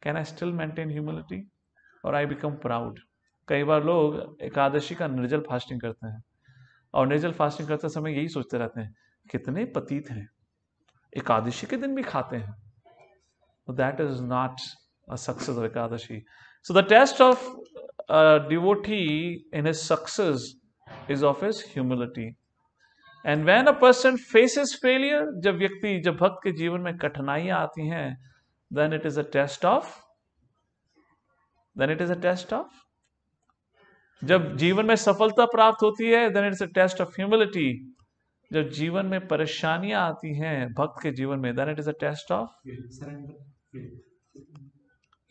can I still maintain humility और आई बिकम प्राउड कई बार लोग एकादशी का निर्जल फास्टिंग करते हैं और नेजल फास्टिंग करते समय यही सोचते रहते हैं कितने पतीत हैं एकादशी के दिन भी खाते हैं that is not a success of Ekadashi so the test of devotee in a success is of of humility and uh, And a person face is failure जब व्यक्ति जब भक्त के जीवन में कठिनाइयां आती हैं then it is a test of then it is a test of जब जीवन में सफलता प्राप्त होती है then it's a test of humility जब जीवन में परेशानियां आती हैं भक्त के जीवन में then it is a test of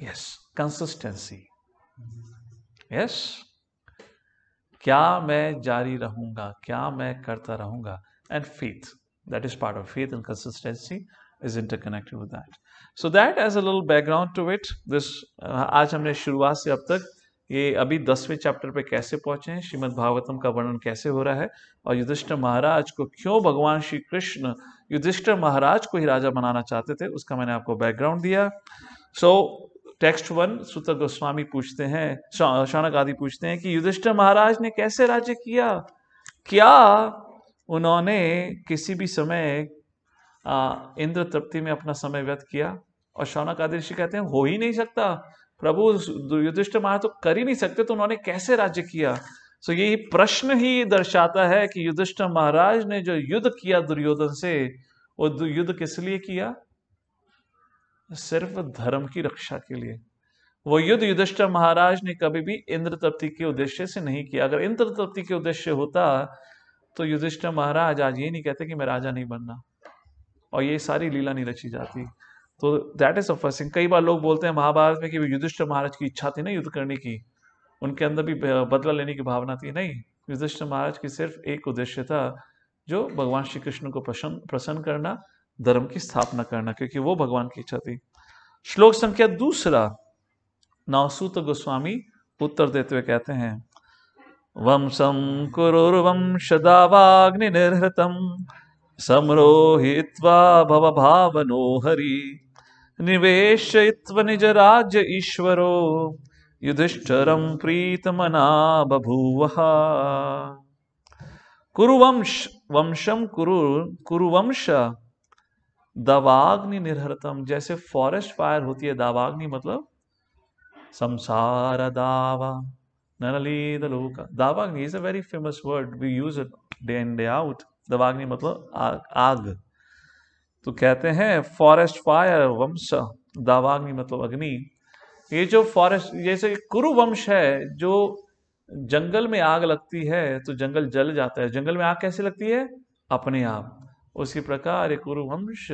yes consistency yes क्या मैं जारी रहूंगा क्या मैं करता रहूंगा and faith that is part of faith and consistency is interconnected with that so that as a little background to it this आज हमने शुरुआत से अब तक ये अभी दसवें चैप्टर पे कैसे पहुंचे हैं श्रीमद् भागवतम का वर्णन कैसे हो रहा है और युधिष्ठर महाराज को क्यों भगवान श्री कृष्ण युधिष्ठ महाराज को ही राजा बनाना चाहते थे उसका मैंने आपको बैकग्राउंड दिया सो टेक्स्ट वन सुत गोस्वामी पूछते हैं शौनक आदि पूछते हैं कि युधिष्ठ महाराज ने कैसे राज्य किया क्या उन्होंने किसी भी समय इंद्र तृप्ति में अपना समय व्यर्थ किया और शौनक आदि ऋषि कहते हैं हो ही नहीं सकता प्रभु युधिष्ठ महाराज तो कर ही नहीं सकते तो उन्होंने कैसे राज्य किया तो so, यही प्रश्न ही दर्शाता है कि युधिष्ठ महाराज ने जो युद्ध किया दुर्योधन से वो युद्ध किस लिए किया सिर्फ धर्म की रक्षा के लिए वो युद्ध युधिष्ठ महाराज ने कभी भी इंद्र तप्ति के उद्देश्य से नहीं किया अगर इंद्र तप्ति के उद्देश्य होता तो युधिष्ठ महाराज आज ये नहीं कहते कि मैं राजा नहीं बनना और ये सारी लीला नहीं रची जाती तो that is a first thing कई बार लोग बोलते हैं महाभारत में कि युधिष्ठिर महाराज की इच्छा थी ना युद्ध करने की उनके अंदर भी बदला लेने की भावना थी नहीं युधिष्ठिर महाराज की सिर्फ एक उद्देश्य था जो भगवान श्री कृष्ण को प्रसन्न प्रसन्न करना धर्म की स्थापना करना क्योंकि वो भगवान की इच्छा थी श्लोक संख्या दूसरा नवसूत गोस्वामी उत्तर देते हुए कहते हैं वंशं कुरुर्वंशदावाग्निर्हृतं समरोहित्वा भवभावनो हरि निवेशयित्व निज राज्य ईश्वरो युधिष्ठिरं प्रीतमना बभूव कुरुवंश वंशम कुरु कुरुवंश दवाग्नि निर्हरतम जैसे फॉरेस्ट फायर होती है दावाग्नि मतलब संसार दावा नरली लोक दावाग्नि is a very famous word we use it day and day out दवाग्नि मतलब आग, आग. तो कहते हैं फॉरेस्ट फायर वंश दावाग्नि मतलब अग्नि ये जो फॉरेस्ट जैसे कुरु वंश है जो जंगल में आग लगती है तो जंगल जल जाता है जंगल में आग कैसे लगती है अपने आप उसी प्रकार ये कुरु वंश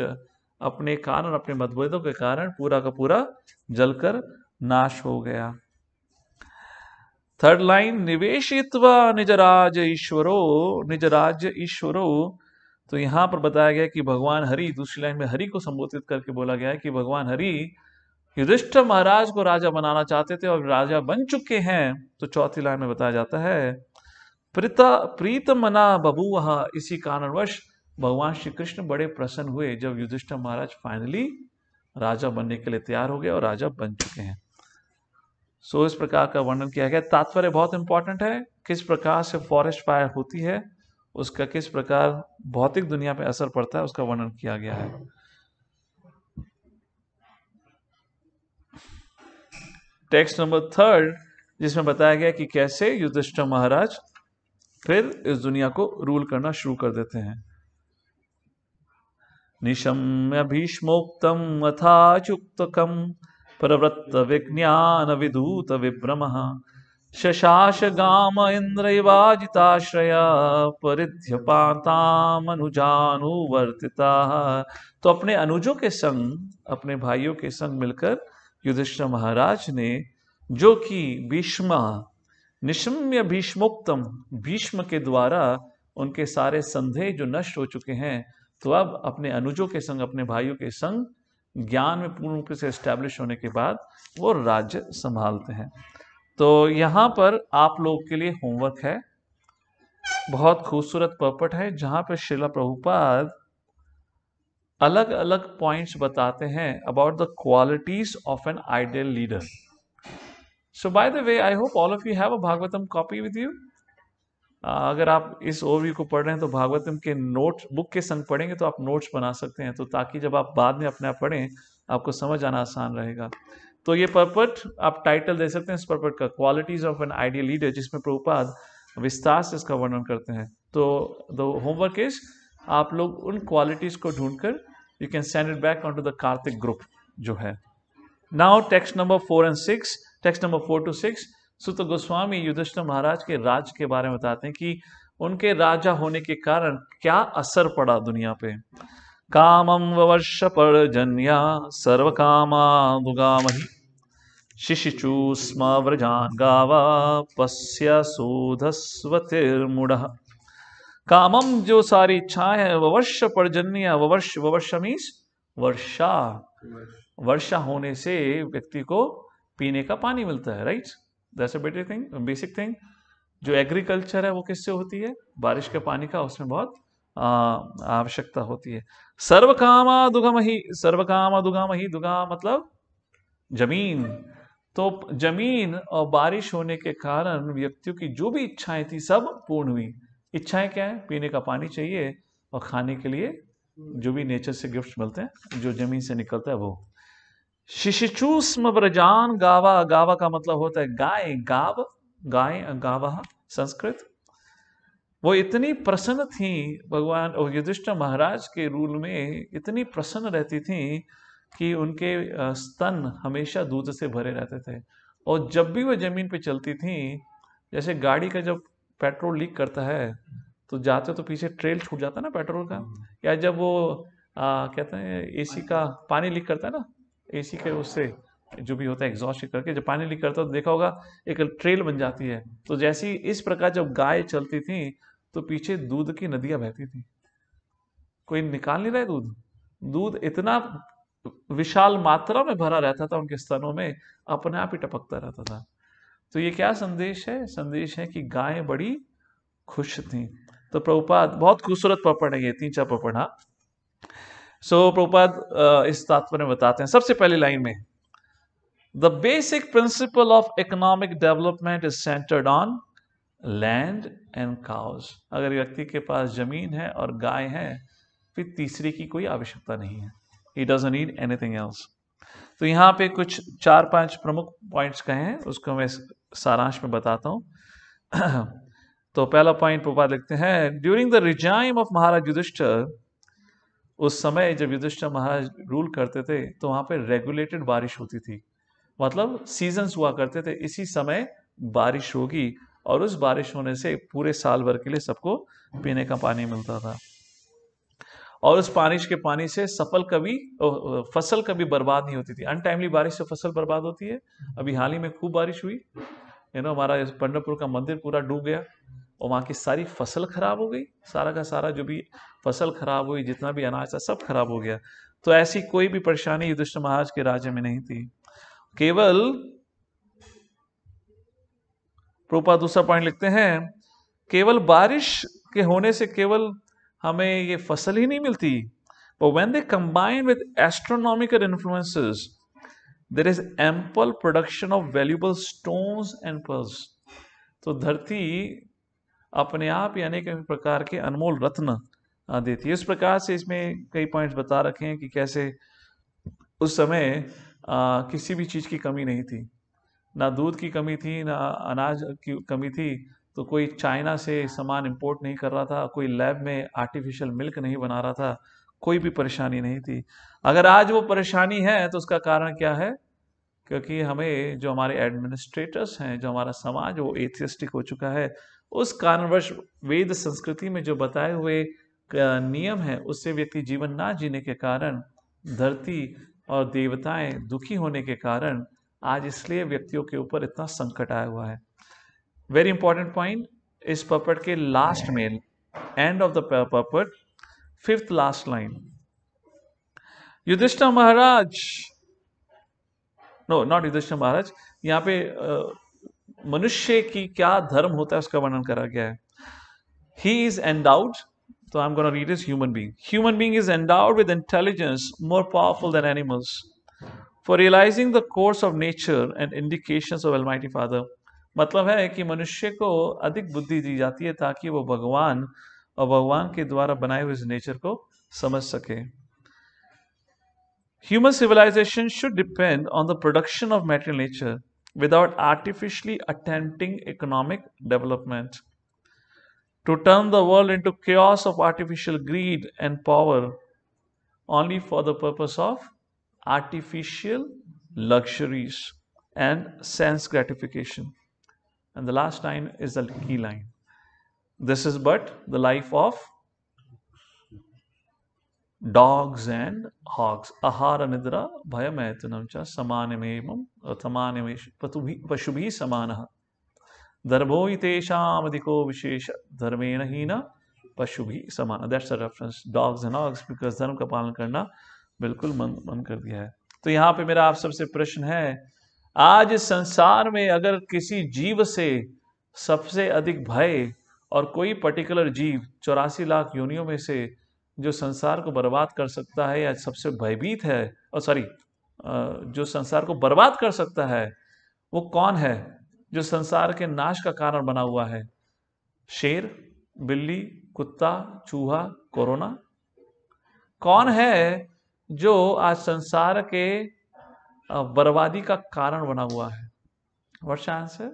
अपने कारण अपने मतभेदों के कारण पूरा का पूरा जलकर नाश हो गया थर्ड लाइन निवेशित्व निजराज ईश्वरो निजराज ईश्वरो तो यहाँ पर बताया गया कि भगवान हरि दूसरी लाइन में हरि को संबोधित करके बोला गया है कि भगवान हरि युधिष्ठ महाराज को राजा बनाना चाहते थे और राजा बन चुके हैं तो चौथी लाइन में बताया जाता है प्रीता प्रीत मना बबू इसी कारणवश भगवान श्री कृष्ण बड़े प्रसन्न हुए जब युधिष्ठ महाराज फाइनली राजा बनने के लिए तैयार हो गए और राजा बन चुके हैं सो so, इस प्रकार का वर्णन किया गया तात्पर्य बहुत इंपॉर्टेंट है किस प्रकार से फॉरेस्ट फायर होती है उसका किस प्रकार भौतिक दुनिया पर असर पड़ता है उसका वर्णन किया गया है टेक्स्ट नंबर थर्ड जिसमें बताया गया कि कैसे युधिष्ठर महाराज फिर इस दुनिया को रूल करना शुरू कर देते हैं निशम्य भीष्मोक्तम अथाचुक्तकम प्रवृत्त विज्ञान विधूत विभ्रम शशाश गाम परिध्य पाता परिध्यपातामनुजानुवर्तिता तो अपने अनुजों के संग अपने भाइयों के संग मिलकर युधिष्ठ महाराज ने जो कि भीष्म निशम्य भीष्मोक्तम भीष्म के द्वारा उनके सारे संदेह जो नष्ट हो चुके हैं तो अब अपने अनुजों के संग अपने भाइयों के संग ज्ञान में पूर्ण रूप से स्टैब्लिश होने के बाद वो राज्य संभालते हैं तो यहाँ पर आप लोग के लिए होमवर्क है बहुत खूबसूरत पर्पट है जहाँ पर शिला प्रभुपाद अलग अलग पॉइंट्स बताते हैं about the qualities of an ideal leader so by the way I hope all of you have a Bhagavatam copy with you अगर आप इस ओवरव्यू को पढ़ रहे हैं तो भागवतम के नोट बुक के संग पढ़ेंगे तो आप नोट्स बना सकते हैं तो ताकि जब आप बाद में अपने आप पढ़ें आपको समझ आना आसान रहेगा तो ये पर्पट आप टाइटल दे सकते हैं इस पर्पट का qualities of an ideal leader जिसमें प्रभुपाद विस्तार से इसका वर्णन करते हैं तो द होमवर्क इज आप लोग उन क्वालिटीज को ढूंढकर you can send it back on to the Kartik group जो है now text number four and six text number four two six Suta Goswami Yudhishthir महाराज के राज के बारे में बताते हैं कि उनके राजा होने के कारण क्या असर पड़ा दुनिया पे कामम ववर्ष पर्जन्या शिशिचु स्म व्रजान गावा पस्य सोधस्वतिर्मुढ़ कामम जो सारी इच्छाएं हैं ववर्ष पर्जन्य ववर्ष ववर्ष मीस वर्षा वर्षा होने से व्यक्ति को पीने का पानी मिलता है right that's a better thing basic thing जो एग्रीकल्चर है वो किससे होती है बारिश के पानी का उसमें बहुत आवश्यकता होती है सर्व कामा दुगम ही सर्व कामा दुगम ही दुगा मतलब जमीन तो जमीन और बारिश होने के कारण व्यक्तियों की जो भी इच्छाएं थी सब पूर्ण हुई इच्छाएं क्या है पीने का पानी चाहिए और खाने के लिए जो भी नेचर से गिफ्ट मिलते हैं जो जमीन से निकलता है वो शिशिचूस्म ब्रजान गावा गावा का मतलब होता है गाय गाव गाय गावा संस्कृत वो इतनी प्रसन्न थी भगवान युधिष्ठ महाराज के रूल में इतनी प्रसन्न रहती थी कि उनके स्तन हमेशा दूध से भरे रहते थे और जब भी वो ज़मीन पे चलती थी जैसे गाड़ी का जब पेट्रोल लीक करता है तो जाते तो पीछे ट्रेल छूट जाता है ना पेट्रोल का हम्म। या जब वो आ, कहते हैं एसी का पानी लीक करता है ना एसी के उससे जो भी होता है एग्जॉस्ट करके जब पानी लीक करता है तो देखा होगा एक ट्रेल बन जाती है तो जैसी इस प्रकार जब गाय चलती थी तो पीछे दूध की नदियां बहती थी कोई निकाल नहीं रहा दूध दूध इतना विशाल मात्रा में भरा रहता था उनके स्तनों में अपने आप ही टपकता रहता था तो ये क्या संदेश है संदेश है कि गायें बड़ी खुश थी तो प्रभुपाद बहुत खूबसूरत पपड़ है ये तीन चार पपड़ा हाँ। सो so, प्रभुपाद इस तात्पर्य बताते हैं सबसे पहली लाइन में the basic principle of economic development is centred on land and cows अगर व्यक्ति के पास ज़मीन है और गाय है फिर तीसरी की कोई आवश्यकता नहीं है he does need anything else तो यहाँ पे कुछ चार पांच प्रमुख पॉइंट्स कहे हैं उसको मैं सारांश में बताता हूँ तो पहला पॉइंट प्रभुपाद लिखते हैं during the regime of Maharaj Yudhishthira उस समय जब युधिष्ठर महाराज रूल करते थे तो वहां पे रेगुलेटेड बारिश होती थी मतलब सीजन्स हुआ करते थे इसी समय बारिश होगी और उस बारिश होने से पूरे साल भर के लिए सबको पीने का पानी मिलता था और उस पानी के पानी से सफल कभी फसल कभी बर्बाद नहीं होती थी अनटाइमली बारिश से फसल बर्बाद होती है अभी हाल ही में खूब बारिश हुई यू नो हमारा पंडरपुर का मंदिर पूरा डूब गया और वहाँ की सारी फसल खराब हो गई सारा का सारा जो भी फसल खराब हुई जितना भी अनाज था सब खराब हो गया तो ऐसी कोई भी परेशानी युधिष्ठ महाराज के राज्य में नहीं थी केवल प्रोपा दूसरा पॉइंट लिखते हैं केवल बारिश के होने से केवल हमें ये फसल ही नहीं मिलती but when they combine with astronomical influences there is ample production of valuable stones and pearls तो धरती अपने आप यानी अनेक प्रकार के अनमोल रत्न देती है इस प्रकार से इसमें कई पॉइंट्स बता रखे हैं कि कैसे उस समय आ, किसी भी चीज़ की कमी नहीं थी ना दूध की कमी थी ना अनाज की कमी थी तो कोई चाइना से सामान इंपोर्ट नहीं कर रहा था कोई लैब में आर्टिफिशियल मिल्क नहीं बना रहा था कोई भी परेशानी नहीं थी अगर आज वो परेशानी है तो उसका कारण क्या है क्योंकि हमें जो हमारे एडमिनिस्ट्रेटर्स हैं जो हमारा समाज वो एथियस्टिक हो चुका है उस कारणवश वेद संस्कृति में जो बताए हुए नियम है उससे व्यक्ति जीवन ना जीने के कारण धरती और देवताएं दुखी होने के कारण आज इसलिए व्यक्तियों के ऊपर इतना संकट आया हुआ है वेरी इंपॉर्टेंट पॉइंट इस पर्पट के लास्ट में end of the purport fifth last line Yudhishthira Maharaj no not Yudhishthira Maharaj यहाँ पे मनुष्य की क्या धर्म होता है उसका वर्णन करा गया है ही इज एंडाउड तो I am gonna read is human being human being is endowed with intelligence more powerful than animals for realising the course of nature and indication of almighty father मतलब है कि मनुष्य को अधिक बुद्धि दी जाती है ताकि वो भगवान और भगवान के द्वारा बनाए हुए इस नेचर को समझ सके human civilisation should depend on the production of material nature without artificially attempting economic development. To turn the world into chaos of artificial greed and power only for the purpose of artificial luxuries and sense gratification. And the last line is the key line. This is but the life of dogs and hogs. Ahara nidra bhayamayatanamcha samanimemam thamanimesh pashubhi samanaha. Dharboiteshamadiko vishesha dharmena hina pashubhi samana. That's the reference. Dogs and hogs because dharma ka palan karna बिल्कुल मन मन कर दिया है तो यहाँ पे मेरा आप सबसे प्रश्न है आज संसार में अगर किसी जीव से सबसे अधिक भय और कोई पर्टिकुलर जीव चौरासी लाख योनियों में से जो संसार को बर्बाद कर सकता है या सबसे भयभीत है और सॉरी जो संसार को बर्बाद कर सकता है वो कौन है जो संसार के नाश का कारण बना हुआ है शेर बिल्ली कुत्ता चूहा कोरोना कौन है जो आज संसार के बर्बादी का कारण बना हुआ है what's answer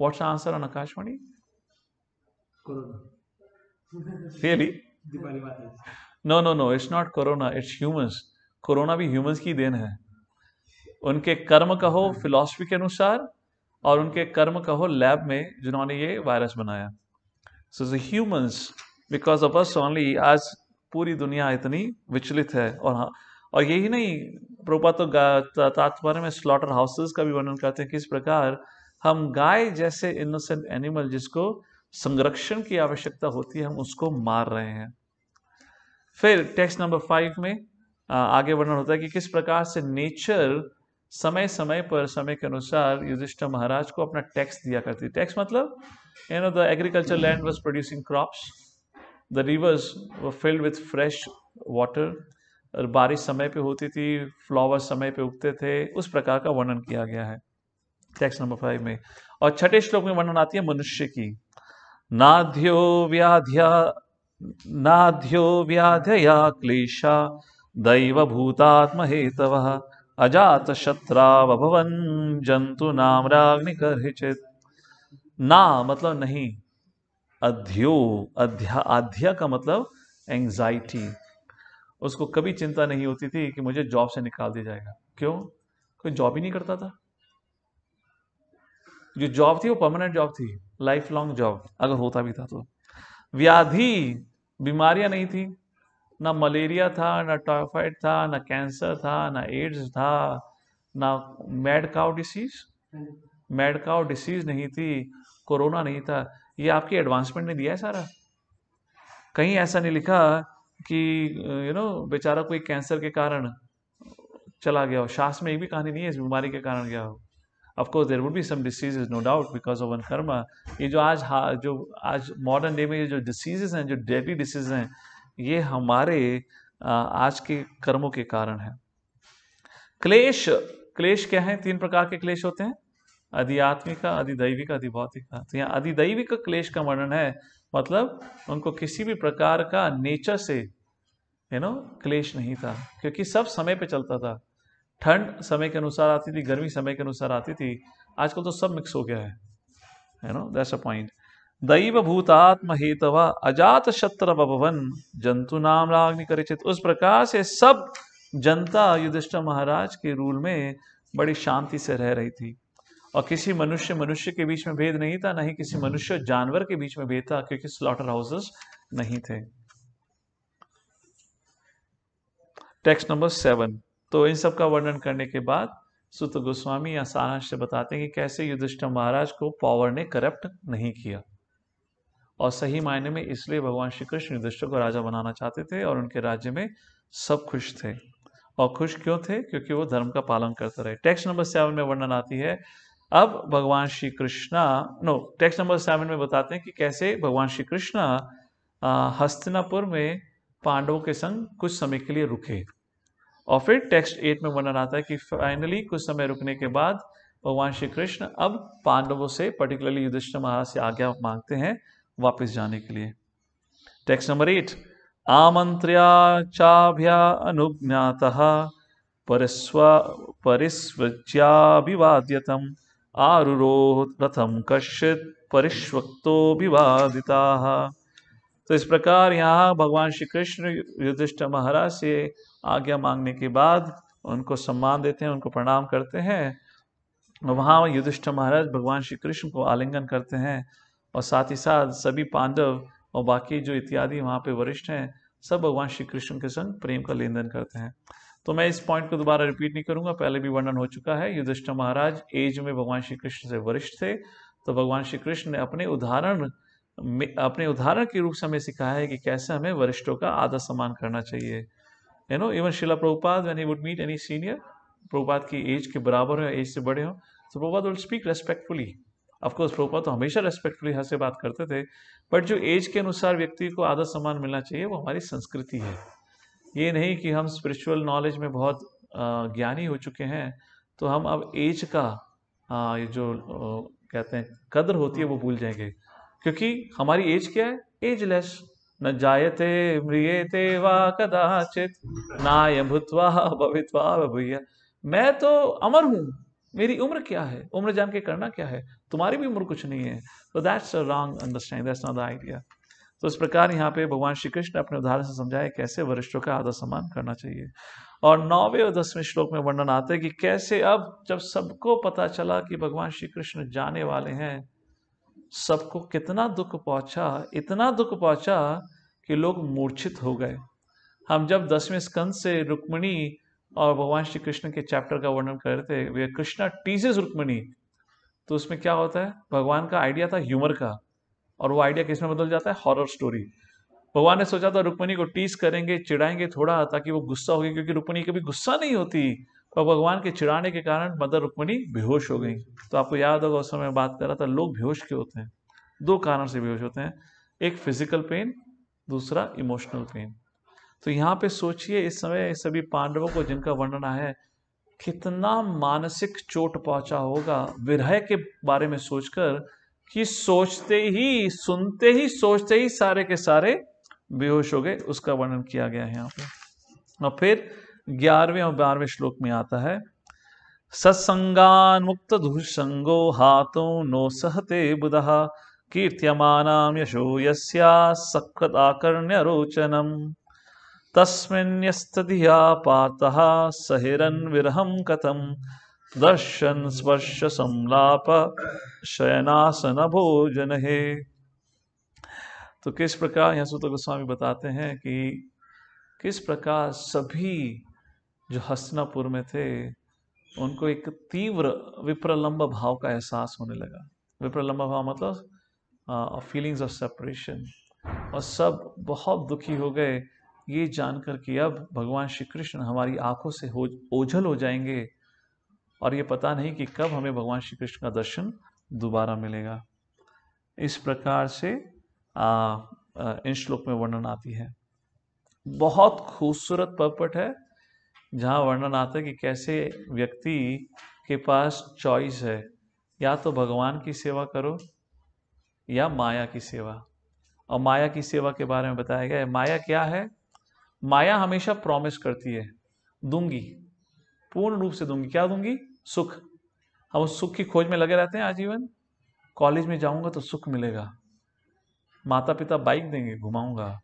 what's answer on आकाशवाणी really no no no it's not corona it's humans corona भी ह्यूमंस की देन है उनके कर्म कहो फिलॉसफी के अनुसार और उनके कर्म कहो लैब में जिन्होंने ये वायरस बनाया so humans because of us only आज पूरी दुनिया इतनी विचलित है और हाँ और यही नहीं प्रोपा तो तात्पर्य में स्लॉटर हाउसेस का भी वर्णन करते हैं किस प्रकार हम गाय जैसे इनोसेंट एनिमल जिसको संरक्षण की आवश्यकता होती है हम उसको मार रहे हैं फिर टेक्स्ट नंबर फाइव में आगे वर्णन होता है कि किस प्रकार से नेचर समय समय पर समय के अनुसार युधिष्ठर महाराज को अपना टैक्स दिया करती टैक्स मतलब you know the agriculture land was producing crops the rivers filled with fresh water और बारिश समय पे होती थी फ्लावर्स समय पे उगते थे उस प्रकार का वर्णन किया गया है टेक्स्ट नंबर फाइव में और छठे श्लोक में वर्णन आती है मनुष्य की नाध्यो व्याध्या नाध्यो व्याध्या क्लेशा दैव भूतात्म हेतव अजात शत्रावभवन जंतु नाम राग्निकर ना मतलब नहीं अध्यो अध्या अध्या का मतलब एंग्जाइटी उसको कभी चिंता नहीं होती थी कि मुझे जॉब से निकाल दिया जाएगा क्यों कोई जॉब ही नहीं करता था जो जॉब थी वो परमानेंट जॉब थी लाइफ लॉन्ग जॉब अगर होता भी था तो व्याधि बीमारियां नहीं थी ना मलेरिया था ना टाइफाइड था ना कैंसर था ना एड्स था ना मेड डिसीज मेड डिसीज नहीं थी कोरोना नहीं था ये आपकी एडवांसमेंट ने दिया है सारा कहीं ऐसा नहीं लिखा कि यू नो बेचारा कोई कैंसर के कारण चला गया हो शास में एक भी कहानी नहीं है इस बीमारी के कारण गया हो of course there would be some disease no doubt because of one karma ये जो आज जो आज मॉडर्न डे में ये जो डिसीजेज हैं जो डेली डिसीज हैं ये हमारे आज के कर्मों के कारण है क्लेश क्लेश क्या है तीन प्रकार के क्लेश होते हैं अधि अधिआत्मिक अधिदैविक अधिभौतिक तो यहाँ अधिदैविक क्लेश का वर्णन है मतलब उनको किसी भी प्रकार का नेचर से यू नो क्लेश नहीं था क्योंकि सब समय पे चलता था ठंड समय के अनुसार आती थी गर्मी समय के अनुसार आती थी आजकल तो सब मिक्स हो गया है you know that's a point दैव भूतात्म हेतवा अजात शत्र भवन जंतु नाम राग्नि करिचित उस प्रकार से सब जनता युधिष्ठ महाराज के रूल में बड़ी शांति से रह रही थी और किसी मनुष्य मनुष्य के बीच में भेद नहीं था ना ही किसी मनुष्य जानवर के बीच में भेद था क्योंकि स्लॉटर हाउसेस नहीं थे टेक्स्ट नंबर सेवन तो इन सब का वर्णन करने के बाद सुत गोस्वामी या सारांश से बताते हैं कि कैसे युधिष्ठर महाराज को पावर ने करप्ट नहीं किया और सही मायने में इसलिए भगवान श्री कृष्ण युधिष्ठर को राजा बनाना चाहते थे और उनके राज्य में सब खुश थे और खुश क्यों थे क्योंकि वो धर्म का पालन करते रहे टेक्स्ट नंबर सेवन में वर्णन आती है अब भगवान Shri Krishna no text number seven में बताते हैं कि कैसे भगवान श्री कृष्णा हस्तिनापुर में पांडवों के संग कुछ समय के लिए रुके और फिर टेक्स्ट एट में वर्णन आता है कि फाइनली कुछ समय रुकने के बाद भगवान श्री कृष्ण अब पांडवों से पर्टिकुलरली युधिष्ठिर महाराज से आज्ञा मांगते हैं वापस जाने के लिए टेक्स्ट नंबर एट आमंत्र्या चाभ्या अनुज्ञाता परिस्व परिस्वज्याभिवाद्यतम आरुरोह रथम कश्यत परिश्वक्तो विवादिता तो इस प्रकार यहाँ भगवान श्री कृष्ण युधिष्ठ महाराज से आज्ञा मांगने के बाद उनको सम्मान देते हैं उनको प्रणाम करते हैं वहाँ युधिष्ठ महाराज भगवान श्री कृष्ण को आलिंगन करते हैं और साथ ही साथ सभी पांडव और बाकी जो इत्यादि वहाँ पे वरिष्ठ हैं सब भगवान श्री कृष्ण के संग प्रेम का लेन करते हैं तो मैं इस पॉइंट को दोबारा रिपीट नहीं करूंगा पहले भी वर्णन हो चुका है युधिष्ठ महाराज एज में भगवान श्री कृष्ण से वरिष्ठ थे तो भगवान श्री कृष्ण ने अपने उदाहरण में अपने उदाहरण के रूप से हमें सिखाया है कि कैसे हमें वरिष्ठों का आदर सम्मान करना चाहिए you know even Srila Prabhupada when he would meet any senior Prabhupada की एज के बराबर हो एज से बड़े हों तो Prabhupada will speak respectfully of course Prabhupada तो हमेशा रेस्पेक्टफुली हर से बात करते थे बट जो एज के अनुसार व्यक्ति को आदर सम्मान मिलना चाहिए वो हमारी संस्कृति है ये नहीं कि हम स्पिरिचुअल नॉलेज में बहुत ज्ञानी हो चुके हैं तो हम अब एज का ये जो कहते हैं कदर होती है वो भूल जाएंगे क्योंकि हमारी एज क्या है एजलेस न जायते म्रियते वा कदाचित ना भूतवा भवित्वा भैया मैं तो अमर हूँ मेरी उम्र क्या है उम्र जान के करना क्या है तुम्हारी भी उम्र कुछ नहीं है तो that's a wrong understand that's not the idea तो इस प्रकार यहाँ पे भगवान श्री कृष्ण अपने उदाहरण से समझाए कैसे वरिष्ठों का आदर सम्मान करना चाहिए और नौवे और दसवें श्लोक में वर्णन आते हैं कि कैसे अब जब सबको पता चला कि भगवान श्री कृष्ण जाने वाले हैं सबको कितना दुख पहुंचा इतना दुख पहुंचा कि लोग मूर्छित हो गए हम जब दसवें स्कंद से रुक्मणी और भगवान श्री कृष्ण के चैप्टर का वर्णन कर रहे थे कृष्णा टीजेज रुक्मणी तो उसमें क्या होता है भगवान का आइडिया था ह्यूमर का और वो आइडिया किसमें बदल जाता है हॉरर स्टोरी भगवान ने सोचा था रुक्मणी को टीस करेंगे चिड़ाएंगे थोड़ा ताकि वो गुस्सा होगी क्योंकि रुक्मणी कभी गुस्सा नहीं होती पर भगवान के चिड़ाने के कारण मदर रुक्मणी बेहोश हो गई तो आपको याद होगा उस समय बात कर रहा था लोग बेहोश क्यों होते हैं दो कारण से बेहोश होते हैं एक फिजिकल पेन दूसरा इमोशनल पेन तो यहाँ पे सोचिए इस समय इस सभी पांडवों को जिनका वर्णन है कितना मानसिक चोट पहुंचा होगा विरह के बारे में सोचकर कि सोचते ही सुनते ही सोचते ही सारे के सारे बेहोश हो गए उसका वर्णन किया गया है यहाँ पे और फिर ग्यारहवें और बारहवें श्लोक में आता है सत्संगान मुक्त दुसंगो हाथों नो सहते बुध कीर्त्यमान यशो यस्या आकर्ण्य रोचनम तस्मिन्यस्तधिया पाता सहिरन विरहम कथम दर्शन स्पर्श संलाप शयनासन भोजन हे तो किस प्रकार यहाँ सूत्र गोस्वामी बताते हैं कि किस प्रकार सभी जो हस्तनापुर में थे उनको एक तीव्र विप्रलंब भाव का एहसास होने लगा विप्रलंब भाव मतलब फीलिंग्स ऑफ सेपरेशन और सब बहुत दुखी हो गए ये जानकर कि अब भगवान श्री कृष्ण हमारी आंखों से हो ओझल हो जाएंगे और ये पता नहीं कि कब हमें भगवान श्री कृष्ण का दर्शन दोबारा मिलेगा इस प्रकार से आ, आ, इन श्लोक में वर्णन आती है बहुत खूबसूरत पर्पट है जहाँ वर्णन आता है कि कैसे व्यक्ति के पास चॉइस है या तो भगवान की सेवा करो या माया की सेवा और माया की सेवा के बारे में बताया गया है माया क्या है माया हमेशा प्रॉमिस करती है दूंगी पूर्ण रूप से दूंगी क्या दूंगी सुख हम उस सुख की खोज में लगे रहते हैं आजीवन कॉलेज में जाऊंगा तो सुख मिलेगा माता पिता बाइक देंगे घुमाऊंगा